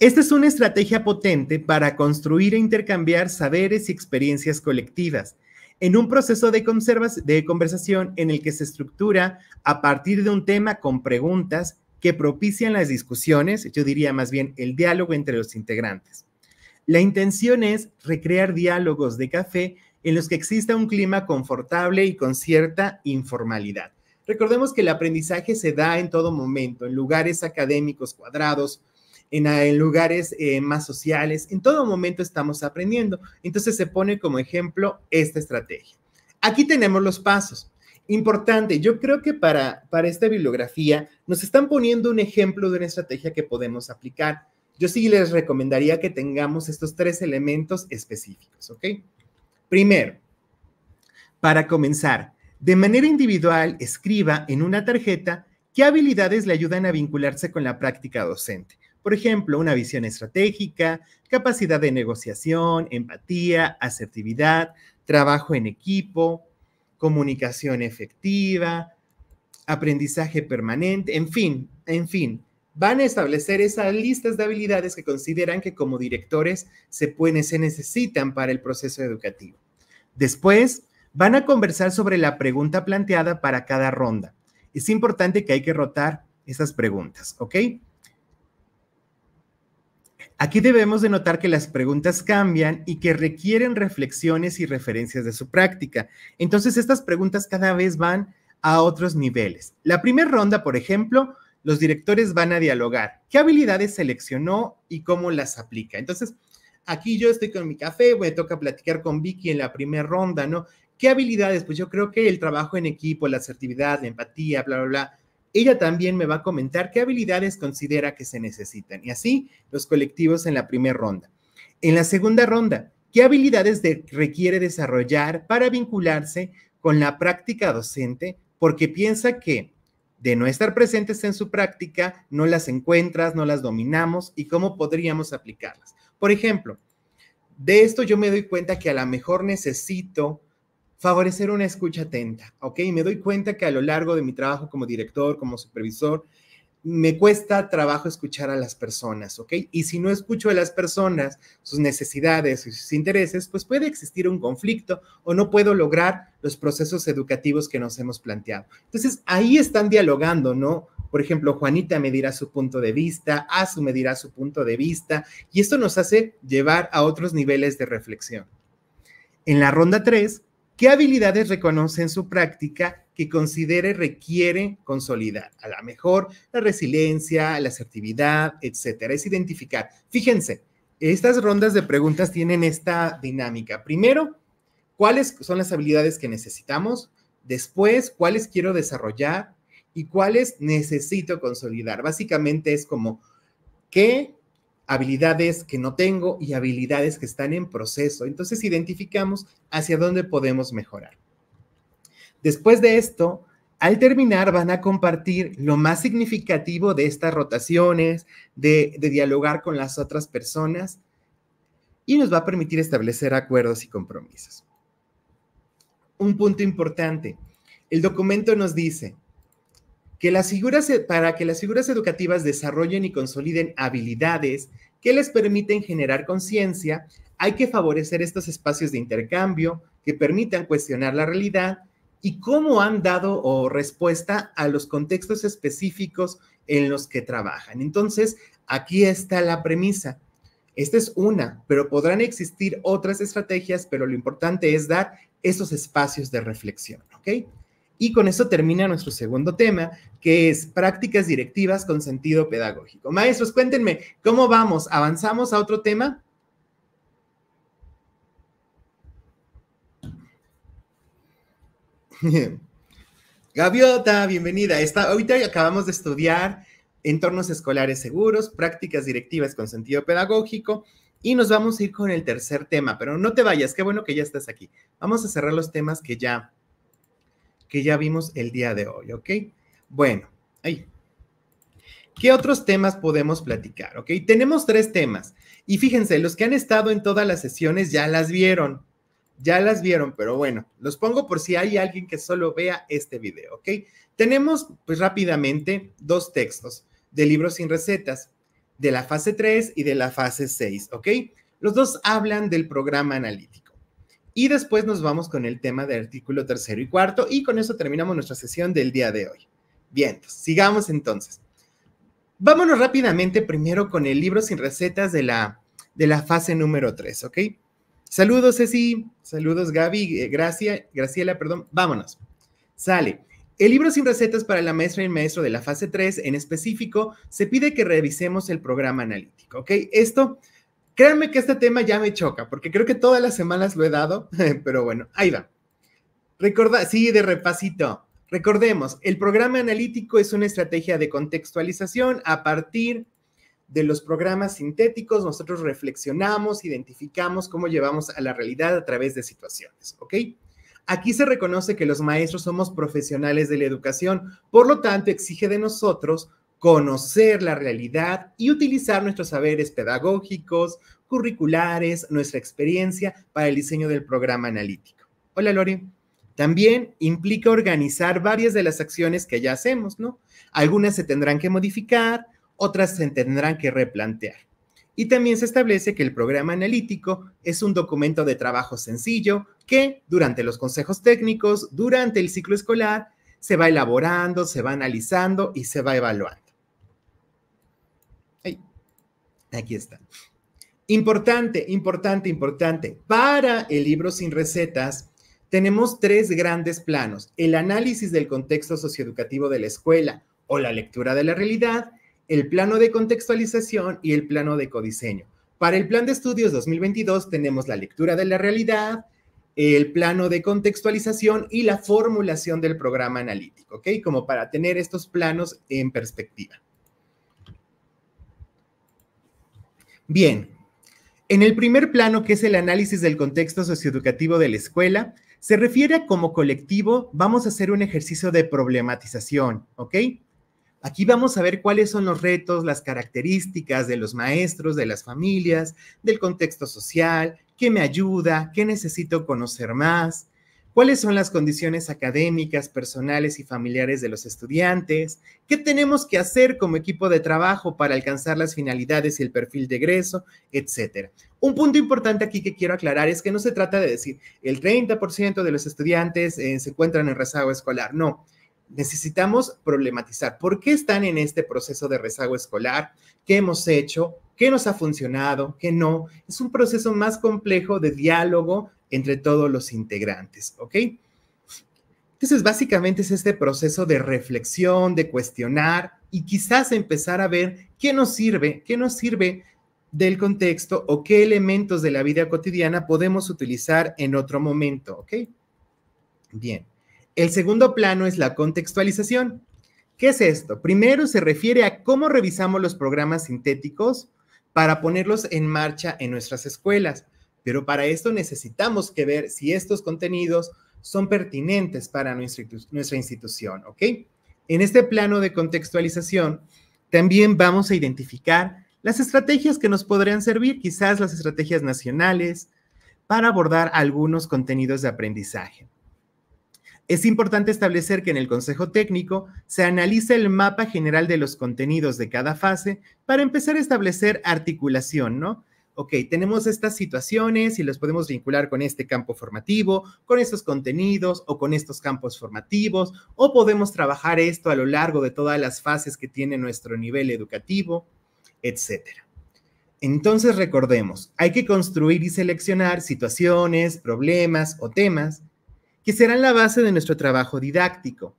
esta es una estrategia potente para construir e intercambiar saberes y experiencias colectivas en un proceso de, conversación en el que se estructura a partir de un tema con preguntas que propician las discusiones, yo diría más bien el diálogo entre los integrantes. La intención es recrear diálogos de café en los que exista un clima confortable y con cierta informalidad. Recordemos que el aprendizaje se da en todo momento, en lugares académicos cuadrados en, lugares eh, más sociales, en todo momento estamos aprendiendo. Entonces se pone como ejemplo esta estrategia. Aquí tenemos los pasos. Importante, yo creo que para, para esta bibliografía nos están poniendo un ejemplo de una estrategia que podemos aplicar. Yo sí les recomendaría que tengamos estos tres elementos específicos, ¿ok? Primero, para comenzar, de manera individual, escriba en una tarjeta qué habilidades le ayudan a vincularse con la práctica docente. Por ejemplo, una visión estratégica, capacidad de negociación, empatía, asertividad, trabajo en equipo, comunicación efectiva, aprendizaje permanente, en fin, en fin. Van a establecer esas listas de habilidades que consideran que como directores se, pueden, se necesitan para el proceso educativo. Después, van a conversar sobre la pregunta planteada para cada ronda. Es importante que hay que rotar esas preguntas, ¿ok? Aquí debemos de notar que las preguntas cambian y que requieren reflexiones y referencias de su práctica. Entonces, estas preguntas cada vez van a otros niveles. La primera ronda, por ejemplo, los directores van a dialogar. ¿Qué habilidades seleccionó y cómo las aplica? Entonces, aquí yo estoy con mi café, me toca platicar con Vicky en la primera ronda, ¿no? ¿Qué habilidades? Pues yo creo que el trabajo en equipo, la asertividad, la empatía, bla, bla, bla ella también me va a comentar qué habilidades considera que se necesitan y así los colectivos en la primera ronda. En la segunda ronda, ¿qué habilidades requiere desarrollar para vincularse con la práctica docente? Porque piensa que de no estar presentes en su práctica, no las encuentras, no las dominamos y cómo podríamos aplicarlas. Por ejemplo, de esto yo me doy cuenta que a lo mejor necesito favorecer una escucha atenta, ¿ok? Y me doy cuenta que a lo largo de mi trabajo como director, como supervisor, me cuesta trabajo escuchar a las personas, ¿ok? Y si no escucho a las personas, sus necesidades y sus intereses, pues puede existir un conflicto o no puedo lograr los procesos educativos que nos hemos planteado. Entonces, ahí están dialogando, ¿no? Por ejemplo, Juanita me dirá su punto de vista, Azu me dirá su punto de vista, y esto nos hace llevar a otros niveles de reflexión. En la ronda 3, ¿Qué habilidades reconoce en su práctica que considere requiere consolidar? A lo mejor la resiliencia, la asertividad, etcétera. Es identificar. Fíjense, estas rondas de preguntas tienen esta dinámica. Primero, ¿cuáles son las habilidades que necesitamos? Después, ¿cuáles quiero desarrollar? ¿Y cuáles necesito consolidar? Básicamente es como, ¿qué habilidades que no tengo y habilidades que están en proceso. Entonces identificamos hacia dónde podemos mejorar. Después de esto, al terminar van a compartir lo más significativo de estas rotaciones, de, dialogar con las otras personas y nos va a permitir establecer acuerdos y compromisos. Un punto importante, el documento nos dice, que las figuras, e, para que las figuras educativas desarrollen y consoliden habilidades que les permiten generar conciencia, hay que favorecer estos espacios de intercambio que permitan cuestionar la realidad y cómo han dado o respuesta a los contextos específicos en los que trabajan. Entonces, aquí está la premisa. Esta es una, pero podrán existir otras estrategias, pero lo importante es dar esos espacios de reflexión, ¿ok? Y con eso termina nuestro segundo tema, que es prácticas directivas con sentido pedagógico. Maestros, cuéntenme, ¿cómo vamos? ¿Avanzamos a otro tema? Gaviota, bienvenida. ahorita acabamos de estudiar entornos escolares seguros, prácticas directivas con sentido pedagógico y nos vamos a ir con el tercer tema, pero no te vayas, qué bueno que ya estás aquí. Vamos a cerrar los temas que ya que ya vimos el día de hoy, ¿ok? Bueno, ahí. ¿Qué otros temas podemos platicar? Ok, tenemos tres temas. Y fíjense, los que han estado en todas las sesiones ya las vieron. Ya las vieron, pero bueno, los pongo por si hay alguien que solo vea este video, ¿ok? Tenemos pues rápidamente dos textos de libros sin recetas, de la fase 3 y de la fase 6, ¿ok? Los dos hablan del programa analítico. Y después nos vamos con el tema del artículo tercero y cuarto y con eso terminamos nuestra sesión del día de hoy. Bien, sigamos entonces. Vámonos rápidamente primero con el libro sin recetas de la, de la fase número 3, ¿ok? Saludos, Ceci. Saludos, Gaby. gracias. Eh, Gracia, Graciela, perdón. Vámonos. Sale. El libro sin recetas para la maestra y el maestro de la fase 3, en específico, se pide que revisemos el programa analítico, ¿ok? Esto, créanme que este tema ya me choca, porque creo que todas las semanas lo he dado, pero bueno, ahí va. sí, de repasito. Recordemos, el programa analítico es una estrategia de contextualización a partir de los programas sintéticos, nosotros reflexionamos, identificamos cómo llevamos a la realidad a través de situaciones, ¿ok? Aquí se reconoce que los maestros somos profesionales de la educación, por lo tanto exige de nosotros conocer la realidad y utilizar nuestros saberes pedagógicos, curriculares, nuestra experiencia para el diseño del programa analítico. Hola Lori. También implica organizar varias de las acciones que ya hacemos, ¿no? Algunas se tendrán que modificar, otras se tendrán que replantear. Y también se establece que el programa analítico es un documento de trabajo sencillo que durante los consejos técnicos, durante el ciclo escolar, se va elaborando, se va analizando y se va evaluando. Ahí. Aquí está. Importante, importante, importante. Para el libro sin recetas, tenemos tres grandes planos, el análisis del contexto socioeducativo de la escuela o la lectura de la realidad, el plano de contextualización y el plano de codiseño. Para el plan de estudios 2022 tenemos la lectura de la realidad, el plano de contextualización y la formulación del programa analítico, ¿ok? Como para tener estos planos en perspectiva. Bien, en el primer plano, que es el análisis del contexto socioeducativo de la escuela, se refiere a como colectivo vamos a hacer un ejercicio de problematización, ¿ok? Aquí vamos a ver cuáles son los retos, las características de los maestros, de las familias, del contexto social, qué me ayuda, qué necesito conocer más, cuáles son las condiciones académicas, personales y familiares de los estudiantes, qué tenemos que hacer como equipo de trabajo para alcanzar las finalidades y el perfil de egreso, etcétera. Un punto importante aquí que quiero aclarar es que no se trata de decir el 30% de los estudiantes eh, se encuentran en rezago escolar, no. Necesitamos problematizar por qué están en este proceso de rezago escolar, qué hemos hecho, qué nos ha funcionado, qué no. Es un proceso más complejo de diálogo entre todos los integrantes, ¿ok? Entonces, básicamente es este proceso de reflexión, de cuestionar y quizás empezar a ver qué nos sirve, qué nos sirve del contexto o qué elementos de la vida cotidiana podemos utilizar en otro momento, ¿ok? Bien. El segundo plano es la contextualización. ¿Qué es esto? Primero se refiere a cómo revisamos los programas sintéticos para ponerlos en marcha en nuestras escuelas. Pero para esto necesitamos que ver si estos contenidos son pertinentes para nuestra, institución, ¿ok? En este plano de contextualización, también vamos a identificar las estrategias que nos podrían servir, quizás las estrategias nacionales, para abordar algunos contenidos de aprendizaje. Es importante establecer que en el Consejo Técnico se analiza el mapa general de los contenidos de cada fase para empezar a establecer articulación, ¿no? ok, tenemos estas situaciones y las podemos vincular con este campo formativo, con estos contenidos o con estos campos formativos, o podemos trabajar esto a lo largo de todas las fases que tiene nuestro nivel educativo, etcétera. Entonces recordemos, hay que construir y seleccionar situaciones, problemas o temas que serán la base de nuestro trabajo didáctico.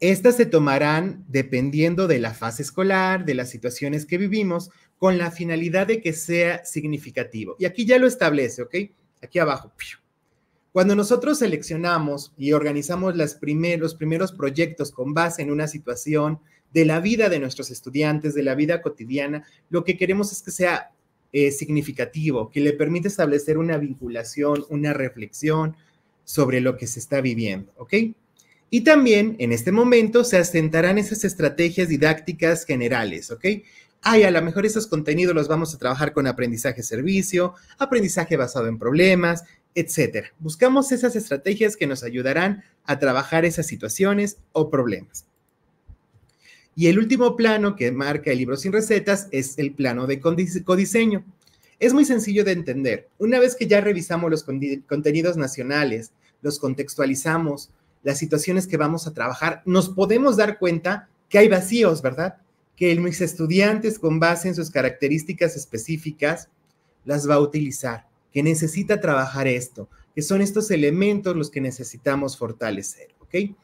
Estas se tomarán dependiendo de la fase escolar, de las situaciones que vivimos con la finalidad de que sea significativo. Y aquí ya lo establece, ¿ok? Aquí abajo. Cuando nosotros seleccionamos y organizamos los primeros proyectos con base en una situación de la vida de nuestros estudiantes, de la vida cotidiana, lo que queremos es que sea eh, significativo, que le permita establecer una vinculación, una reflexión sobre lo que se está viviendo, ¿ok? Y también en este momento se asentarán esas estrategias didácticas generales, ¿ok? ay, a lo mejor esos contenidos los vamos a trabajar con aprendizaje servicio, aprendizaje basado en problemas, etcétera. Buscamos esas estrategias que nos ayudarán a trabajar esas situaciones o problemas. Y el último plano que marca el libro sin recetas es el plano de codiseño. Es muy sencillo de entender. Una vez que ya revisamos los contenidos nacionales, los contextualizamos, las situaciones que vamos a trabajar, nos podemos dar cuenta que hay vacíos, ¿verdad? que mis estudiantes con base en sus características específicas las va a utilizar, que necesita trabajar esto, que son estos elementos los que necesitamos fortalecer, ¿ok?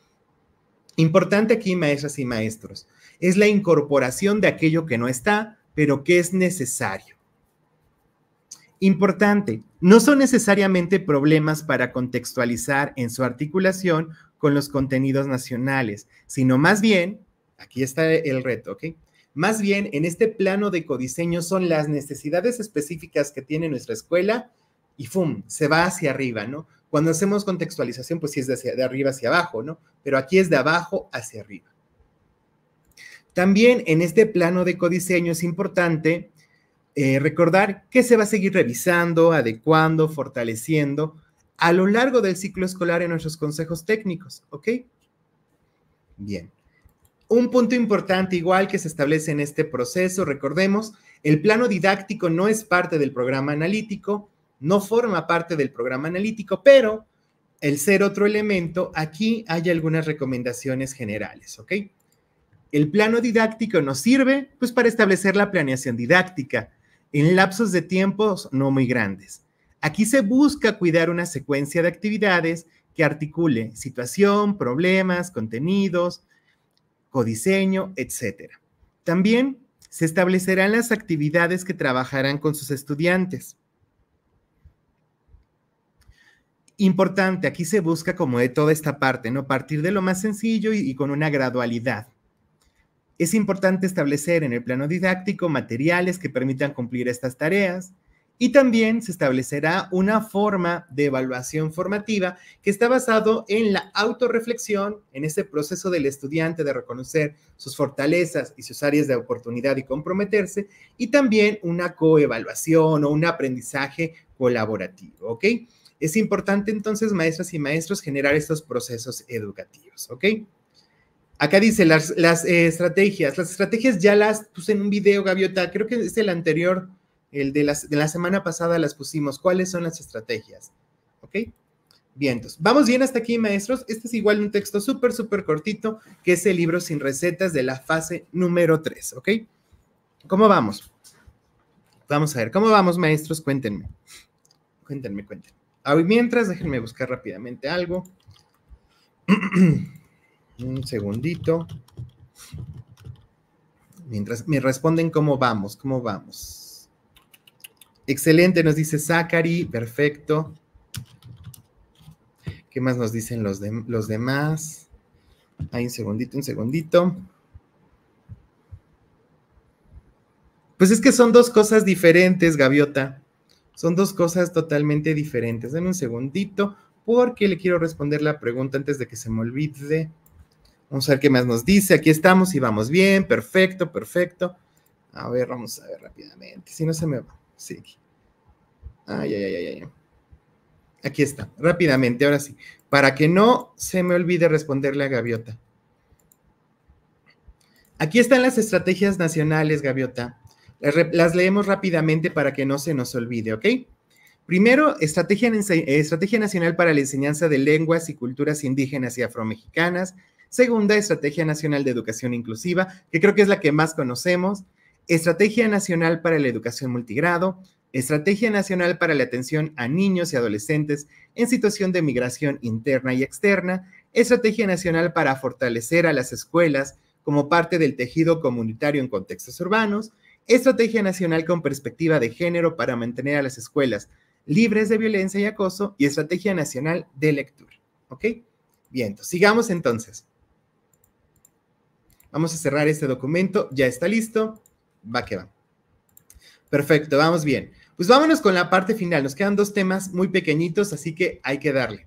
Importante aquí, maestras y maestros, es la incorporación de aquello que no está, pero que es necesario. Importante, no son necesariamente problemas para contextualizar en su articulación con los contenidos nacionales, sino más bien Aquí está el reto, ¿ok? Más bien, en este plano de codiseño son las necesidades específicas que tiene nuestra escuela y ¡fum! Se va hacia arriba, ¿no? Cuando hacemos contextualización, pues sí es de, arriba hacia abajo, ¿no? Pero aquí es de abajo hacia arriba. También en este plano de codiseño es importante eh, recordar que se va a seguir revisando, adecuando, fortaleciendo a lo largo del ciclo escolar en nuestros consejos técnicos, ¿ok? Bien. Un punto importante igual que se establece en este proceso, recordemos, el plano didáctico no es parte del programa analítico, no forma parte del programa analítico, pero el ser otro elemento, aquí hay algunas recomendaciones generales, ¿ok? El plano didáctico nos sirve pues para establecer la planeación didáctica en lapsos de tiempos no muy grandes. Aquí se busca cuidar una secuencia de actividades que articule situación, problemas, contenidos, codiseño, etcétera. También se establecerán las actividades que trabajarán con sus estudiantes. Importante, aquí se busca como de toda esta parte, ¿no? Partir de lo más sencillo y con una gradualidad. Es importante establecer en el plano didáctico materiales que permitan cumplir estas tareas, y también se establecerá una forma de evaluación formativa que está basado en la autorreflexión, en ese proceso del estudiante de reconocer sus fortalezas y sus áreas de oportunidad y comprometerse, y también una coevaluación o un aprendizaje colaborativo, ¿ok? Es importante entonces, maestras y maestros, generar estos procesos educativos, ¿ok? Acá dice las, eh, estrategias. Las estrategias ya las puse en un video, Gaviota. Creo que es el anterior el de, las, de la semana pasada las pusimos, cuáles son las estrategias. ¿Ok? Bien, entonces, vamos bien hasta aquí, maestros. Este es igual un texto súper, súper cortito, que es el libro sin recetas de la fase número 3, ¿ok? ¿Cómo vamos? Vamos a ver, ¿cómo vamos, maestros? Cuéntenme. Cuéntenme, cuéntenme. Ah, mientras, déjenme buscar rápidamente algo. un segundito. Mientras me responden cómo vamos, cómo vamos. Excelente, nos dice Zachary, perfecto. ¿Qué más nos dicen los, demás? Ahí, un segundito, un segundito. Pues es que son dos cosas diferentes, Gaviota. Son dos cosas totalmente diferentes. Denme un segundito porque le quiero responder la pregunta antes de que se me olvide. Vamos a ver qué más nos dice. Aquí estamos y vamos bien. Perfecto, perfecto. A ver, vamos a ver rápidamente. Si no se me va. Sí. Aquí está, rápidamente, ahora sí. Para que no se me olvide responderle a Gaviota. Aquí están las estrategias nacionales, Gaviota. Las, leemos rápidamente para que no se nos olvide, ¿ok? Primero, estrategia, estrategia Nacional para la Enseñanza de Lenguas y Culturas Indígenas y Afromexicanas. Segunda, Estrategia Nacional de Educación Inclusiva, que creo que es la que más conocemos. Estrategia Nacional para la Educación Multigrado. Estrategia Nacional para la Atención a Niños y Adolescentes en Situación de Migración Interna y Externa, Estrategia Nacional para Fortalecer a las Escuelas como parte del tejido comunitario en contextos urbanos, Estrategia Nacional con Perspectiva de Género para mantener a las escuelas libres de violencia y acoso y Estrategia Nacional de Lectura. ¿Ok? Bien, sigamos entonces. Vamos a cerrar este documento, ya está listo, va que va. Perfecto, vamos bien. Pues vámonos con la parte final. Nos quedan dos temas muy pequeñitos, así que hay que darle.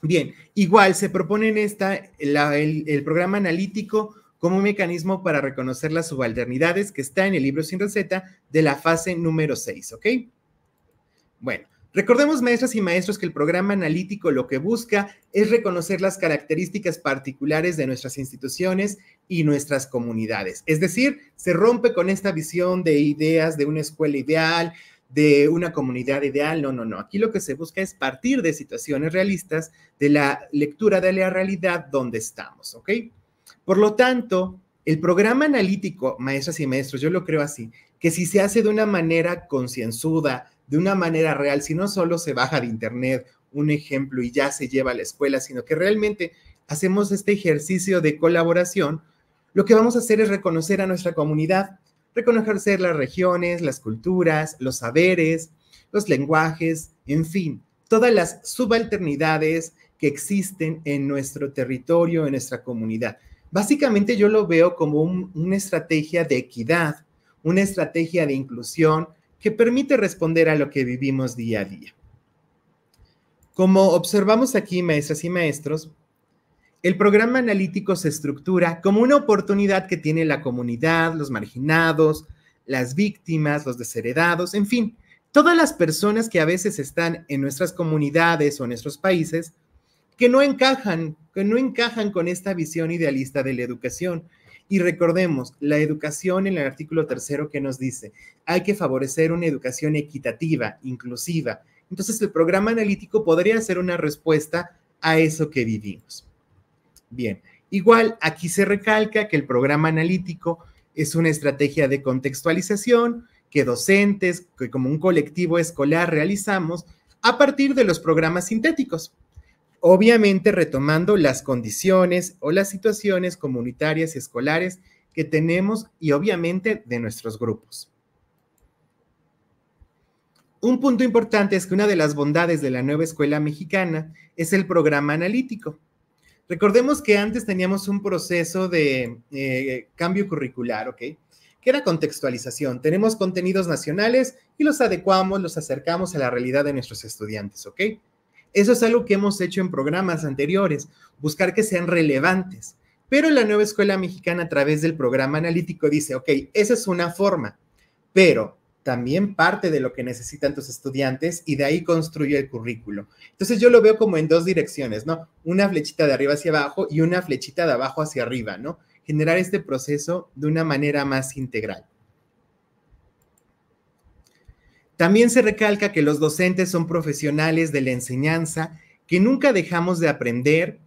Bien, igual se propone en esta el, el, programa analítico como un mecanismo para reconocer las subalternidades que está en el libro sin receta de la fase número 6, ¿ok? Bueno, Recordemos, maestras y maestros, que el programa analítico lo que busca es reconocer las características particulares de nuestras instituciones y nuestras comunidades. Es decir, se rompe con esta visión de ideas de una escuela ideal, de una comunidad ideal. No, no, no. Aquí lo que se busca es partir de situaciones realistas, de la lectura de la realidad donde estamos, ¿ok? Por lo tanto, el programa analítico, maestras y maestros, yo lo creo así, que si se hace de una manera concienzuda, de una manera real, si no solo se baja de internet un ejemplo y ya se lleva a la escuela, sino que realmente hacemos este ejercicio de colaboración, lo que vamos a hacer es reconocer a nuestra comunidad, reconocer las regiones, las culturas, los saberes, los lenguajes, en fin, todas las subalternidades que existen en nuestro territorio, en nuestra comunidad. Básicamente yo lo veo como una estrategia de equidad, una estrategia de inclusión que permite responder a lo que vivimos día a día. Como observamos aquí, maestras y maestros, el programa analítico se estructura como una oportunidad que tiene la comunidad, los marginados, las víctimas, los desheredados, en fin, todas las personas que a veces están en nuestras comunidades o en nuestros países que no encajan, que no encajan con esta visión idealista de la educación, y recordemos, la educación en el artículo tercero que nos dice, hay que favorecer una educación equitativa, inclusiva. Entonces el programa analítico podría ser una respuesta a eso que vivimos. Bien, igual aquí se recalca que el programa analítico es una estrategia de contextualización que docentes, que como un colectivo escolar realizamos a partir de los programas sintéticos, obviamente retomando las condiciones o las situaciones comunitarias y escolares que tenemos y obviamente de nuestros grupos. Un punto importante es que una de las bondades de la nueva escuela mexicana es el programa analítico. Recordemos que antes teníamos un proceso de eh, cambio curricular, ¿ok? Que era contextualización. Tenemos contenidos nacionales y los adecuamos, los acercamos a la realidad de nuestros estudiantes, ¿ok? Eso es algo que hemos hecho en programas anteriores, buscar que sean relevantes. Pero la nueva escuela mexicana a través del programa analítico dice, ok, esa es una forma, pero también parte de lo que necesitan tus estudiantes y de ahí construye el currículo. Entonces yo lo veo como en dos direcciones, ¿no? Una flechita de arriba hacia abajo y una flechita de abajo hacia arriba, ¿no? Generar este proceso de una manera más integral. También se recalca que los docentes son profesionales de la enseñanza, que nunca dejamos de aprender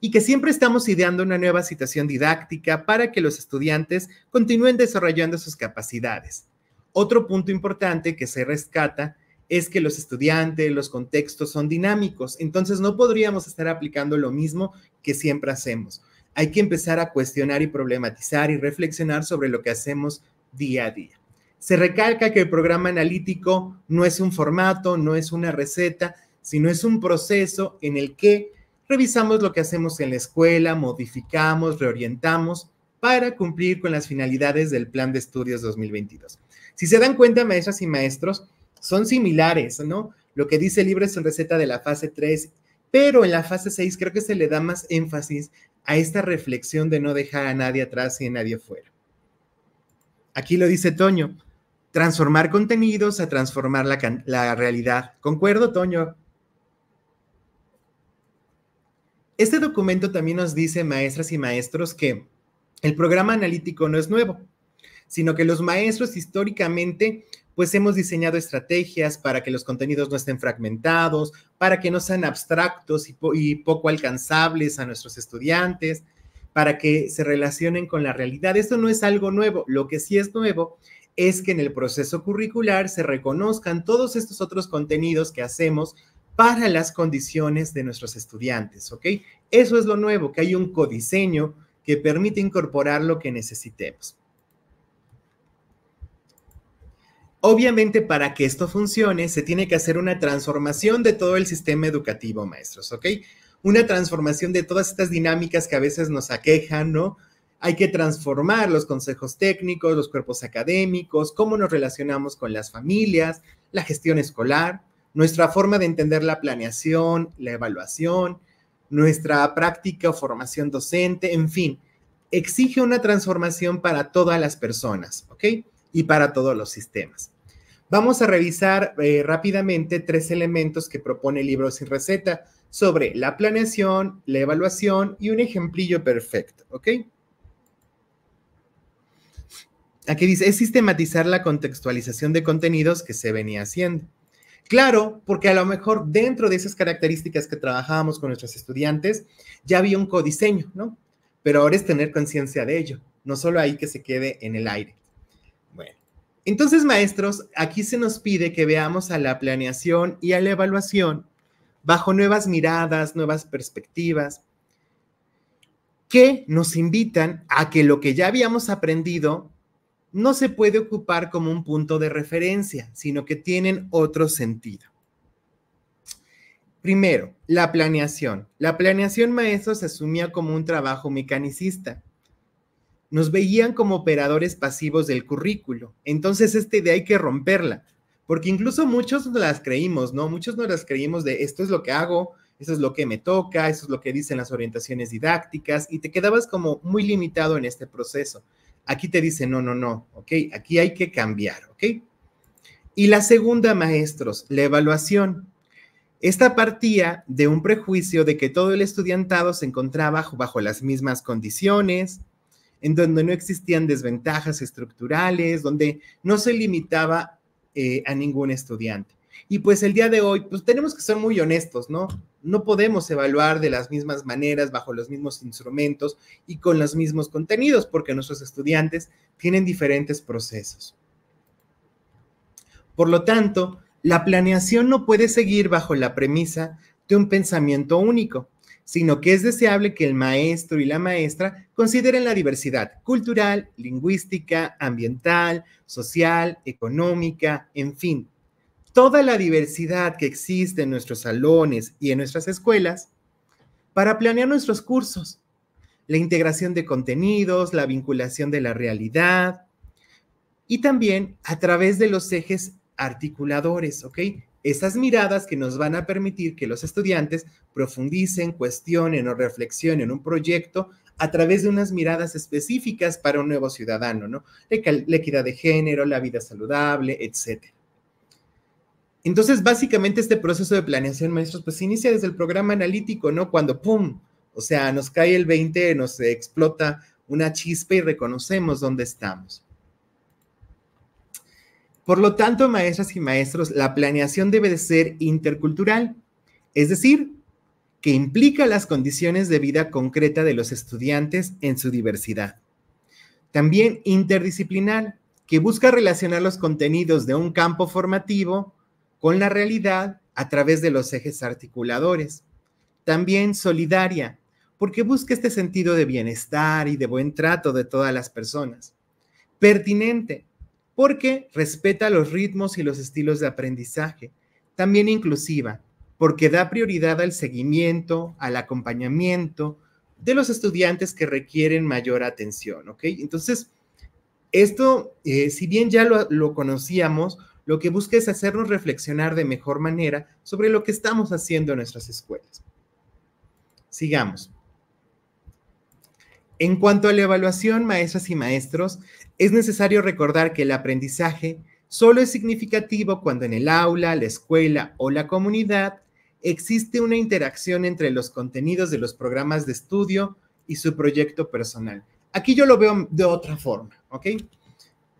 y que siempre estamos ideando una nueva situación didáctica para que los estudiantes continúen desarrollando sus capacidades. Otro punto importante que se rescata es que los estudiantes, los contextos son dinámicos, entonces no podríamos estar aplicando lo mismo que siempre hacemos. Hay que empezar a cuestionar y problematizar y reflexionar sobre lo que hacemos día a día. Se recalca que el programa analítico no es un formato, no es una receta, sino es un proceso en el que revisamos lo que hacemos en la escuela, modificamos, reorientamos para cumplir con las finalidades del Plan de Estudios 2022. Si se dan cuenta, maestras y maestros, son similares, ¿no? Lo que dice el libro es una receta de la fase 3, pero en la fase 6 creo que se le da más énfasis a esta reflexión de no dejar a nadie atrás y a nadie fuera. Aquí lo dice Toño, transformar contenidos a transformar la, realidad. ¿Concuerdo, Toño? Este documento también nos dice, maestras y maestros, que el programa analítico no es nuevo, sino que los maestros históricamente pues hemos diseñado estrategias para que los contenidos no estén fragmentados, para que no sean abstractos y, poco alcanzables a nuestros estudiantes, para que se relacionen con la realidad. Esto no es algo nuevo. Lo que sí es nuevo es que en el proceso curricular se reconozcan todos estos otros contenidos que hacemos para las condiciones de nuestros estudiantes, ¿ok? Eso es lo nuevo, que hay un codiseño que permite incorporar lo que necesitemos. Obviamente, para que esto funcione, se tiene que hacer una transformación de todo el sistema educativo, maestros, ¿ok? Una transformación de todas estas dinámicas que a veces nos aquejan, ¿no? hay que transformar los consejos técnicos, los cuerpos académicos, cómo nos relacionamos con las familias, la gestión escolar, nuestra forma de entender la planeación, la evaluación, nuestra práctica o formación docente, en fin, exige una transformación para todas las personas, ¿ok? Y para todos los sistemas. Vamos a revisar eh, rápidamente tres elementos que propone el libro sin receta sobre la planeación, la evaluación y un ejemplillo perfecto, ¿ok? aquí dice, es sistematizar la contextualización de contenidos que se venía haciendo. Claro, porque a lo mejor dentro de esas características que trabajábamos con nuestros estudiantes, ya había un codiseño, ¿no? Pero ahora es tener conciencia de ello, no solo ahí que se quede en el aire. Bueno, entonces maestros, aquí se nos pide que veamos a la planeación y a la evaluación bajo nuevas miradas, nuevas perspectivas, que nos invitan a que lo que ya habíamos aprendido no se puede ocupar como un punto de referencia, sino que tienen otro sentido. Primero, la planeación. La planeación maestro se asumía como un trabajo mecanicista. Nos veían como operadores pasivos del currículo. Entonces, esta idea hay que romperla, porque incluso muchos no las creímos, ¿no? Muchos no las creímos de esto es lo que hago, eso es lo que me toca, eso es lo que dicen las orientaciones didácticas, y te quedabas como muy limitado en este proceso. Aquí te dice, no, no, no, ¿ok? Aquí hay que cambiar, ¿ok? Y la segunda, maestros, la evaluación. Esta partía de un prejuicio de que todo el estudiantado se encontraba bajo las mismas condiciones, en donde no existían desventajas estructurales, donde no se limitaba eh, a ningún estudiante. Y pues el día de hoy, pues tenemos que ser muy honestos, ¿no? No podemos evaluar de las mismas maneras, bajo los mismos instrumentos y con los mismos contenidos, porque nuestros estudiantes tienen diferentes procesos. Por lo tanto, la planeación no puede seguir bajo la premisa de un pensamiento único, sino que es deseable que el maestro y la maestra consideren la diversidad cultural, lingüística, ambiental, social, económica, en fin, toda la diversidad que existe en nuestros salones y en nuestras escuelas para planear nuestros cursos, la integración de contenidos, la vinculación de la realidad y también a través de los ejes articuladores, ¿ok? Esas miradas que nos van a permitir que los estudiantes profundicen, cuestionen o reflexionen un proyecto a través de unas miradas específicas para un nuevo ciudadano, ¿no? La, equidad de género, la vida saludable, etcétera. Entonces, básicamente este proceso de planeación, maestros, pues inicia desde el programa analítico, ¿no? Cuando, ¡pum! O sea, nos cae el 20, nos explota una chispa y reconocemos dónde estamos. Por lo tanto, maestras y maestros, la planeación debe de ser intercultural, es decir, que implica las condiciones de vida concreta de los estudiantes en su diversidad. También interdisciplinar, que busca relacionar los contenidos de un campo formativo con la realidad a través de los ejes articuladores. También solidaria, porque busca este sentido de bienestar y de buen trato de todas las personas. Pertinente, porque respeta los ritmos y los estilos de aprendizaje. También inclusiva, porque da prioridad al seguimiento, al acompañamiento de los estudiantes que requieren mayor atención, ¿ok? Entonces, esto, eh, si bien ya lo conocíamos, lo que busca es hacernos reflexionar de mejor manera sobre lo que estamos haciendo en nuestras escuelas. Sigamos. En cuanto a la evaluación, maestras y maestros, es necesario recordar que el aprendizaje solo es significativo cuando en el aula, la escuela o la comunidad existe una interacción entre los contenidos de los programas de estudio y su proyecto personal. Aquí yo lo veo de otra forma, ¿ok?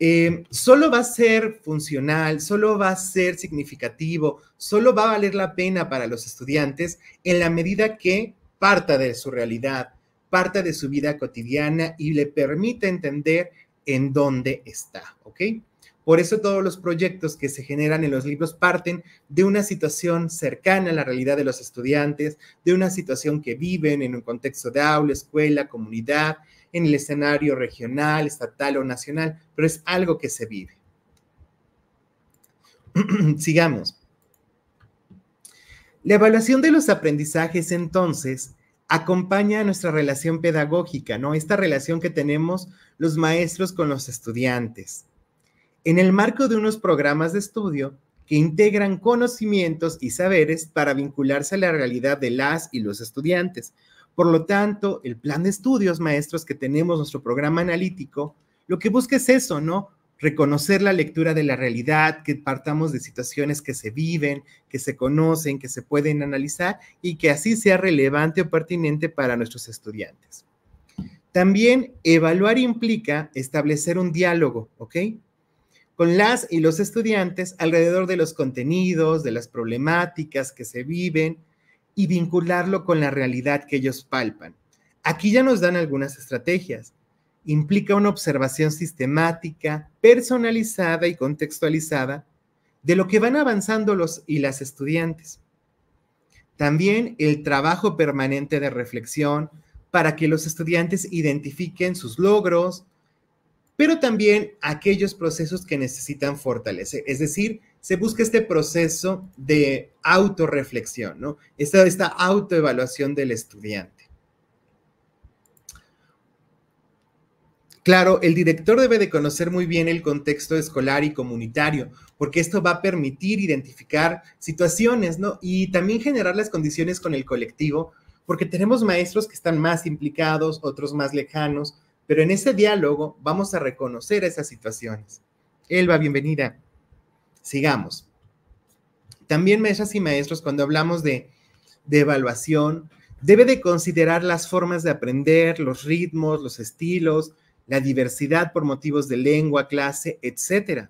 Em, solo va a ser funcional, solo va a ser significativo, solo va a valer la pena para los estudiantes en la medida que parta de su realidad, parta de su vida cotidiana y le permite entender en dónde está, ¿ok? Por eso todos los proyectos que se generan en los libros parten de una situación cercana a la realidad de los estudiantes, de una situación que viven en un contexto de aula, escuela, comunidad, en el escenario regional, estatal o nacional, pero es algo que se vive. Sigamos. La evaluación de los aprendizajes entonces acompaña a nuestra relación pedagógica, ¿no? Esta relación que tenemos los maestros con los estudiantes. En el marco de unos programas de estudio que integran conocimientos y saberes para vincularse a la realidad de las y los estudiantes, por lo tanto, el plan de estudios, maestros, que tenemos nuestro programa analítico, lo que busca es eso, ¿no? Reconocer la lectura de la realidad, que partamos de situaciones que se viven, que se conocen, que se pueden analizar y que así sea relevante o pertinente para nuestros estudiantes. También evaluar implica establecer un diálogo, ¿ok? Con las y los estudiantes alrededor de los contenidos, de las problemáticas que se viven y vincularlo con la realidad que ellos palpan. Aquí ya nos dan algunas estrategias. Implica una observación sistemática, personalizada y contextualizada de lo que van avanzando los y las estudiantes. También el trabajo permanente de reflexión para que los estudiantes identifiquen sus logros, pero también aquellos procesos que necesitan fortalecer. Es decir, se busca este proceso de autorreflexión, ¿no? Esta, autoevaluación del estudiante. Claro, el director debe de conocer muy bien el contexto escolar y comunitario, porque esto va a permitir identificar situaciones, ¿no? Y también generar las condiciones con el colectivo, porque tenemos maestros que están más implicados, otros más lejanos, pero en ese diálogo vamos a reconocer esas situaciones. Elba, bienvenida. Sigamos. También maestras y maestros, cuando hablamos de, evaluación, debe de considerar las formas de aprender, los ritmos, los estilos, la diversidad por motivos de lengua, clase, etc.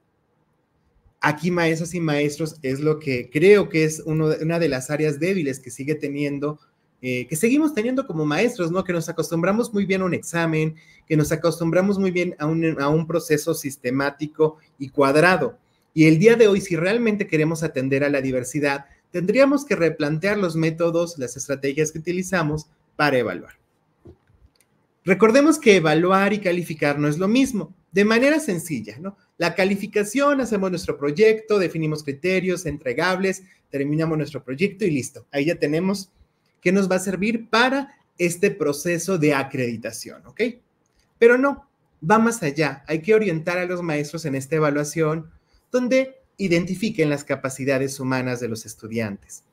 Aquí, maestras y maestros, es lo que creo que es una de las áreas débiles que sigue teniendo eh, que seguimos teniendo como maestros, ¿no? Que nos acostumbramos muy bien a un examen, que nos acostumbramos muy bien a un, a un proceso sistemático y cuadrado. Y el día de hoy, si realmente queremos atender a la diversidad, tendríamos que replantear los métodos, las estrategias que utilizamos para evaluar. Recordemos que evaluar y calificar no es lo mismo, de manera sencilla, ¿no? La calificación, hacemos nuestro proyecto, definimos criterios entregables, terminamos nuestro proyecto y listo. Ahí ya tenemos que nos va a servir para este proceso de acreditación, ¿ok? Pero no, va más allá. Hay que orientar a los maestros en esta evaluación donde identifiquen las capacidades humanas de los estudiantes.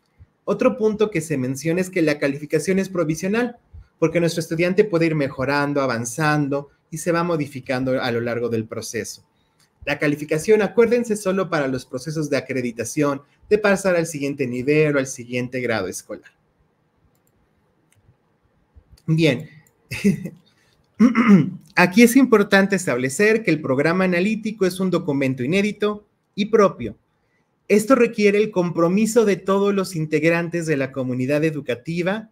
Otro punto que se menciona es que la calificación es provisional, porque nuestro estudiante puede ir mejorando, avanzando y se va modificando a lo largo del proceso. La calificación, acuérdense, solo para los procesos de acreditación, de pasar al siguiente nivel o al siguiente grado escolar. Bien. Aquí es importante establecer que el programa analítico es un documento inédito y propio. Esto requiere el compromiso de todos los integrantes de la comunidad educativa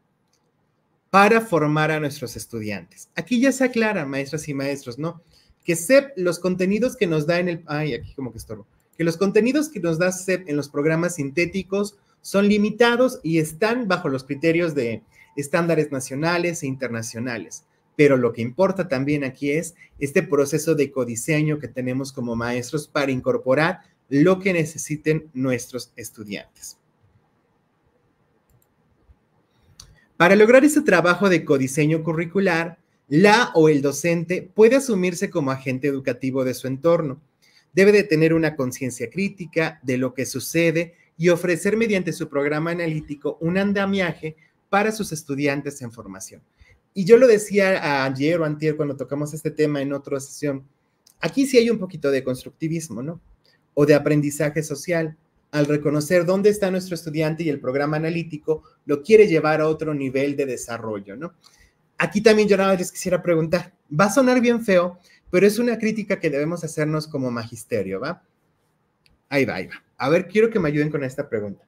para formar a nuestros estudiantes. Aquí ya se aclara, maestras y maestros, ¿no? Que SEP, los contenidos que nos da en el... Ay, aquí como que estorbo. Que los contenidos que nos da SEP en los programas sintéticos son limitados y están bajo los criterios de estándares nacionales e internacionales. Pero lo que importa también aquí es este proceso de codiseño que tenemos como maestros para incorporar lo que necesiten nuestros estudiantes. Para lograr ese trabajo de codiseño curricular, la o el docente puede asumirse como agente educativo de su entorno. Debe de tener una conciencia crítica de lo que sucede y ofrecer mediante su programa analítico un andamiaje para sus estudiantes en formación. Y yo lo decía ayer o antier cuando tocamos este tema en otra sesión, aquí sí hay un poquito de constructivismo, ¿no? O de aprendizaje social, al reconocer dónde está nuestro estudiante y el programa analítico lo quiere llevar a otro nivel de desarrollo, ¿no? Aquí también yo nada más les quisiera preguntar, va a sonar bien feo, pero es una crítica que debemos hacernos como magisterio, ¿va? Ahí va, ahí va. A ver, quiero que me ayuden con esta pregunta.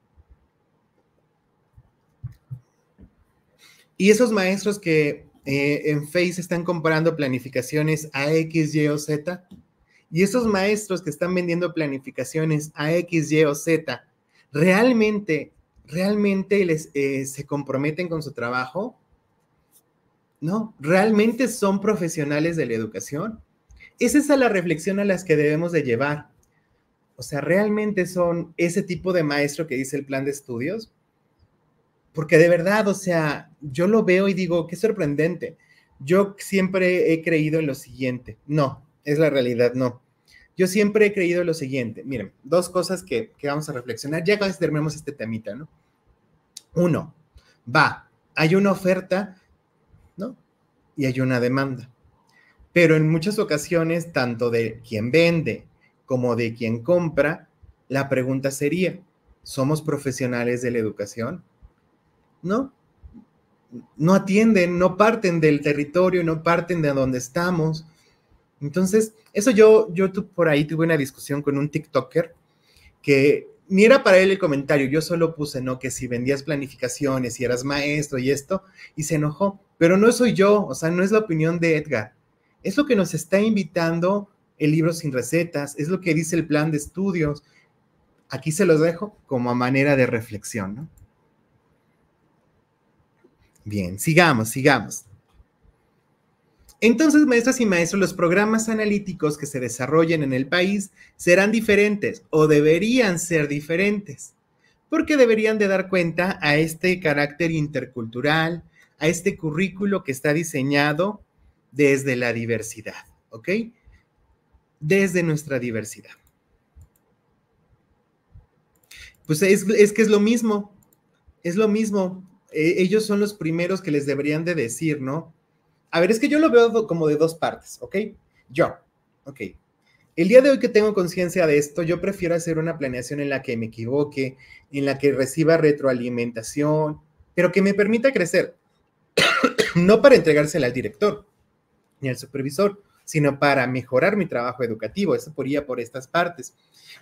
Y esos maestros que eh, en Face están comprando planificaciones A, X, Y o Z, y esos maestros que están vendiendo planificaciones A, X, Y o Z, ¿realmente, realmente eh, se comprometen con su trabajo? No, ¿realmente son profesionales de la educación? Esa Es la reflexión a las que debemos de llevar. O sea, ¿realmente son ese tipo de maestro que dice el plan de estudios? porque de verdad, o sea, yo lo veo y digo, qué sorprendente. Yo siempre he creído en lo siguiente. No, es la realidad, no. Yo siempre he creído en lo siguiente. Miren, dos cosas que, vamos a reflexionar ya casi terminamos este temita, ¿no? Uno, va, hay una oferta, ¿no? Y hay una demanda. Pero en muchas ocasiones, tanto de quien vende como de quien compra, la pregunta sería, ¿somos profesionales de la educación? no, no atienden, no parten del territorio, no parten de donde estamos. Entonces, eso yo, yo tu, por ahí tuve una discusión con un TikToker que ni era para él el comentario, yo solo puse, ¿no? Que si vendías planificaciones, si eras maestro y esto, y se enojó. Pero no soy yo, o sea, no es la opinión de Edgar. Es lo que nos está invitando el libro sin recetas, es lo que dice el plan de estudios. Aquí se los dejo como a manera de reflexión, ¿no? Bien, sigamos, sigamos. Entonces, maestras y maestros, los programas analíticos que se desarrollen en el país serán diferentes o deberían ser diferentes, porque deberían de dar cuenta a este carácter intercultural, a este currículo que está diseñado desde la diversidad, ¿ok? Desde nuestra diversidad. Pues es, es que es lo mismo, es lo mismo, eh, ellos son los primeros que les deberían de decir, ¿no? A ver, es que yo lo veo como de dos partes, ¿ok? Yo, ok. El día de hoy que tengo conciencia de esto, yo prefiero hacer una planeación en la que me equivoque, en la que reciba retroalimentación, pero que me permita crecer, no para entregársela al director ni al supervisor, sino para mejorar mi trabajo educativo. Eso podría por estas partes.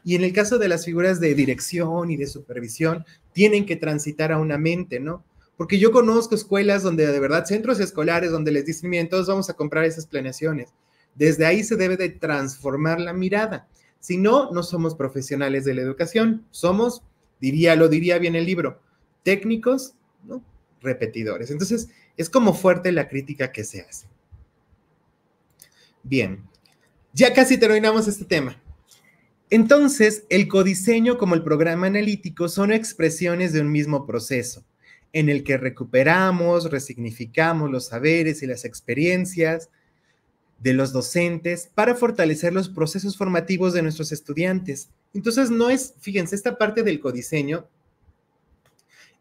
Y en el caso de las figuras de dirección y de supervisión, tienen que transitar a una mente, ¿no? Porque yo conozco escuelas donde de verdad, centros escolares donde les dicen, miren, todos vamos a comprar esas planeaciones. Desde ahí se debe de transformar la mirada. Si no, no somos profesionales de la educación, somos, diría, lo diría bien el libro, técnicos, ¿no? repetidores. Entonces, es como fuerte la crítica que se hace. Bien, ya casi terminamos este tema. Entonces, el codiseño como el programa analítico son expresiones de un mismo proceso en el que recuperamos, resignificamos los saberes y las experiencias de los docentes para fortalecer los procesos formativos de nuestros estudiantes. Entonces, no es, fíjense, esta parte del codiseño,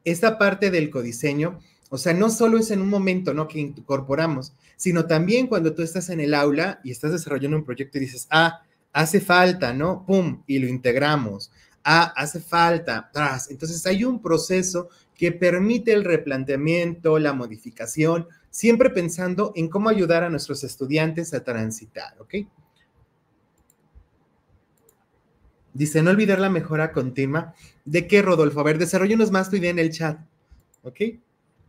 esta parte del codiseño, o sea, no solo es en un momento, ¿no? Que incorporamos, sino también cuando tú estás en el aula y estás desarrollando un proyecto y dices, ah, hace falta, ¿no? ¡Pum! Y lo integramos. Ah, hace falta. tras, Entonces hay un proceso que permite el replanteamiento, la modificación, siempre pensando en cómo ayudar a nuestros estudiantes a transitar, ¿ok? Dice, no olvidar la mejora continua. ¿De qué, Rodolfo? A ver, unos más tu idea en el chat, ¿ok?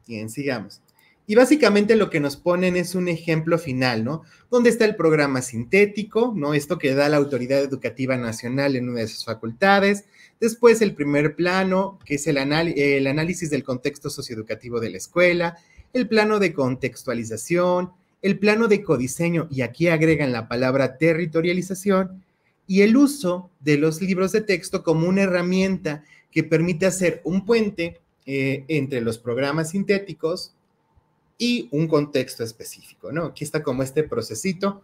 Bien, sigamos. Y básicamente lo que nos ponen es un ejemplo final, ¿no? Donde está el programa sintético, ¿no? Esto que da la Autoridad Educativa Nacional en una de sus facultades. Después el primer plano, que es el, análisis del contexto socioeducativo de la escuela, el plano de contextualización, el plano de codiseño, y aquí agregan la palabra territorialización, y el uso de los libros de texto como una herramienta que permite hacer un puente eh, entre los programas sintéticos, y un contexto específico, ¿no? Aquí está como este procesito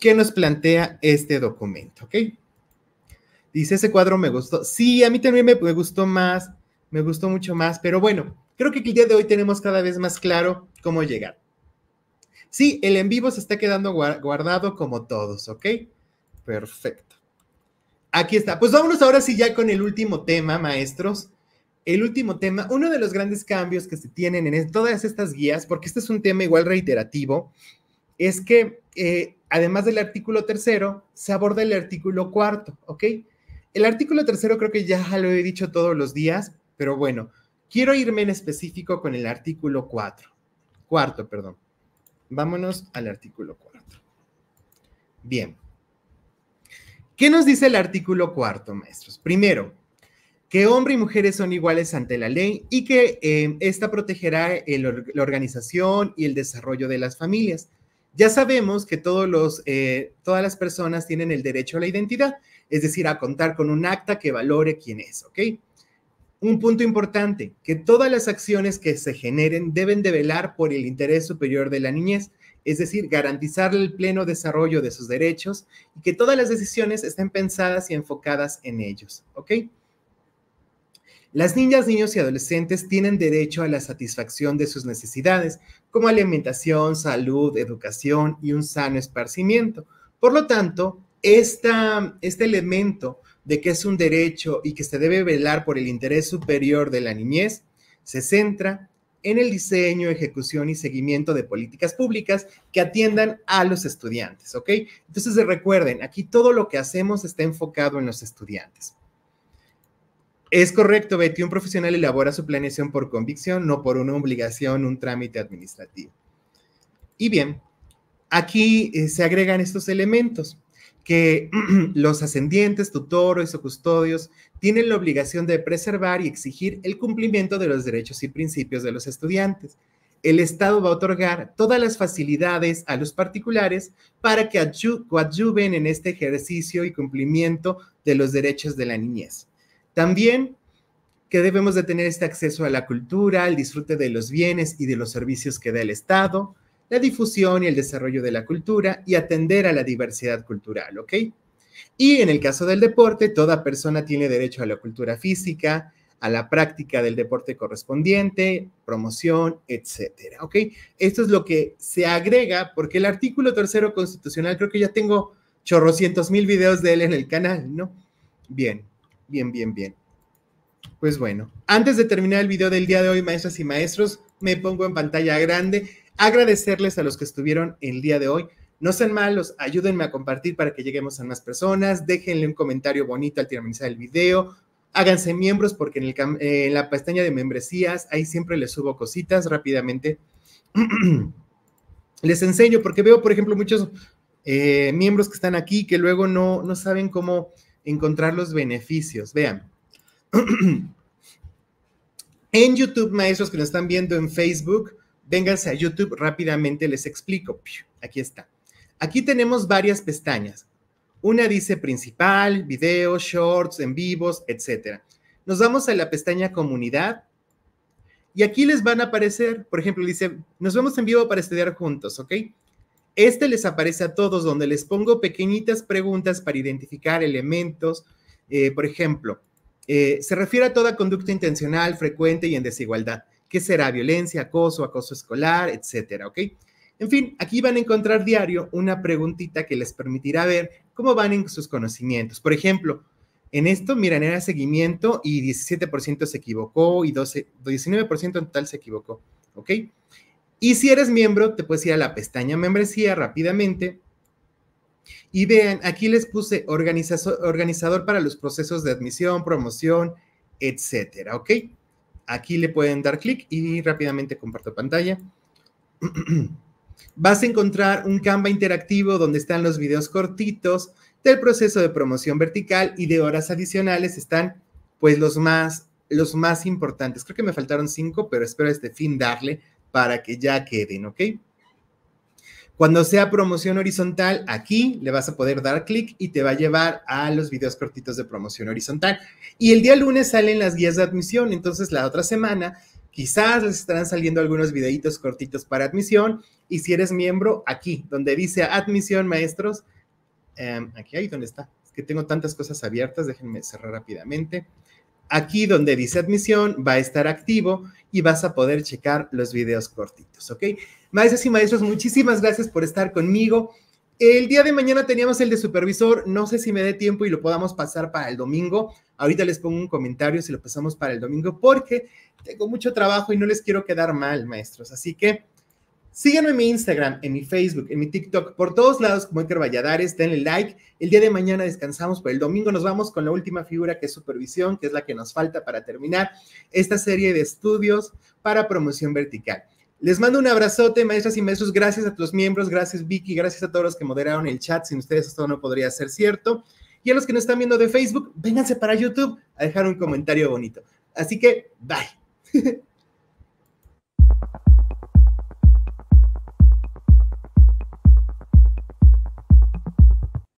que nos plantea este documento, ¿ok? Dice, ese cuadro me gustó. Sí, a mí también me, gustó más, me gustó mucho más, pero bueno, creo que el día de hoy tenemos cada vez más claro cómo llegar. Sí, el en vivo se está quedando guardado como todos, ¿ok? Perfecto. Aquí está. Pues vámonos ahora sí ya con el último tema, maestros, el último tema, uno de los grandes cambios que se tienen en todas estas guías, porque este es un tema igual reiterativo, es que eh, además del artículo tercero, se aborda el artículo cuarto, ¿ok? El artículo tercero creo que ya lo he dicho todos los días, pero bueno, quiero irme en específico con el artículo cuatro, cuarto, perdón. Vámonos al artículo cuarto. Bien. ¿Qué nos dice el artículo cuarto, maestros? Primero, que hombre y mujeres son iguales ante la ley y que eh, esta protegerá la organización y el desarrollo de las familias. Ya sabemos que eh, todas las personas tienen el derecho a la identidad, es decir, a contar con un acta que valore quién es, ¿ok? Un punto importante, que todas las acciones que se generen deben de velar por el interés superior de la niñez, es decir, garantizarle el pleno desarrollo de sus derechos y que todas las decisiones estén pensadas y enfocadas en ellos, ¿ok? Las niñas, niños y adolescentes tienen derecho a la satisfacción de sus necesidades, como alimentación, salud, educación y un sano esparcimiento. Por lo tanto, este elemento de que es un derecho y que se debe velar por el interés superior de la niñez se centra en el diseño, ejecución y seguimiento de políticas públicas que atiendan a los estudiantes, ¿ok? Entonces recuerden, aquí todo lo que hacemos está enfocado en los estudiantes. Es correcto, Betty. Un profesional elabora su planeación por convicción, no por una obligación, un trámite administrativo. Y bien, aquí eh, se agregan estos elementos que los ascendientes, tutores o custodios tienen la obligación de preservar y exigir el cumplimiento de los derechos y principios de los estudiantes. El Estado va a otorgar todas las facilidades a los particulares para que coadyuven en este ejercicio y cumplimiento de los derechos de la niñez. También que debemos de tener este acceso a la cultura, el disfrute de los bienes y de los servicios que da el Estado, la difusión y el desarrollo de la cultura y atender a la diversidad cultural, ¿ok? Y en el caso del deporte, toda persona tiene derecho a la cultura física, a la práctica del deporte correspondiente, promoción, etcétera, ¿ok? Esto es lo que se agrega porque el artículo tercero constitucional, creo que ya tengo chorrocientos mil videos de él en el canal, ¿no? Bien, Bien, bien, bien. Pues bueno, antes de terminar el video del día de hoy, maestras y maestros, me pongo en pantalla grande. Agradecerles a los que estuvieron el día de hoy. No sean malos, ayúdenme a compartir para que lleguemos a más personas. Déjenle un comentario bonito al terminar el video. Háganse miembros porque en, eh, en la pestaña de membresías ahí siempre les subo cositas rápidamente. les enseño porque veo, por ejemplo, muchos eh, miembros que están aquí que luego no, no saben cómo encontrar los beneficios. Vean. en YouTube, maestros que nos están viendo en Facebook, vénganse a YouTube rápidamente, les explico. Aquí está. Aquí tenemos varias pestañas. Una dice principal, videos, shorts, en vivos, etc. Nos vamos a la pestaña comunidad y aquí les van a aparecer, por ejemplo, dice, nos vemos en vivo para estudiar juntos, ¿ok? Este les aparece a todos, donde les pongo pequeñitas preguntas para identificar elementos. Eh, por ejemplo, eh, se refiere a toda conducta intencional, frecuente y en desigualdad. ¿Qué será? Violencia, acoso, acoso escolar, etcétera, ¿ok? En fin, aquí van a encontrar diario una preguntita que les permitirá ver cómo van en sus conocimientos. Por ejemplo, en esto, miren, era seguimiento y 17% se equivocó y 12, 19% en total se equivocó, ¿ok? Y si eres miembro, te puedes ir a la pestaña membresía rápidamente. Y vean, aquí les puse organizador para los procesos de admisión, promoción, etcétera, ¿ok? Aquí le pueden dar clic y rápidamente comparto pantalla. Vas a encontrar un Canva interactivo donde están los videos cortitos del proceso de promoción vertical y de horas adicionales están pues los más, los más importantes. Creo que me faltaron cinco, pero espero este fin darle para que ya queden, ¿ok? Cuando sea promoción horizontal, aquí le vas a poder dar clic y te va a llevar a los videos cortitos de promoción horizontal. Y el día lunes salen las guías de admisión, entonces la otra semana quizás les estarán saliendo algunos videitos cortitos para admisión. Y si eres miembro, aquí, donde dice admisión, maestros, em, aquí hay, donde está. Es que tengo tantas cosas abiertas, déjenme cerrar rápidamente. Aquí donde dice admisión va a estar activo y vas a poder checar los videos cortitos, ¿ok? Maestros y maestros, muchísimas gracias por estar conmigo. El día de mañana teníamos el de supervisor, no sé si me dé tiempo y lo podamos pasar para el domingo. Ahorita les pongo un comentario si lo pasamos para el domingo porque tengo mucho trabajo y no les quiero quedar mal, maestros. Así que Síganme en mi Instagram, en mi Facebook, en mi TikTok, por todos lados como en Valladares, denle like. El día de mañana descansamos, pero el domingo nos vamos con la última figura que es supervisión, que es la que nos falta para terminar esta serie de estudios para promoción vertical. Les mando un abrazote, maestras y maestros, gracias a tus miembros, gracias Vicky, gracias a todos los que moderaron el chat, sin ustedes esto no podría ser cierto. Y a los que no están viendo de Facebook, vénganse para YouTube a dejar un comentario bonito. Así que, bye.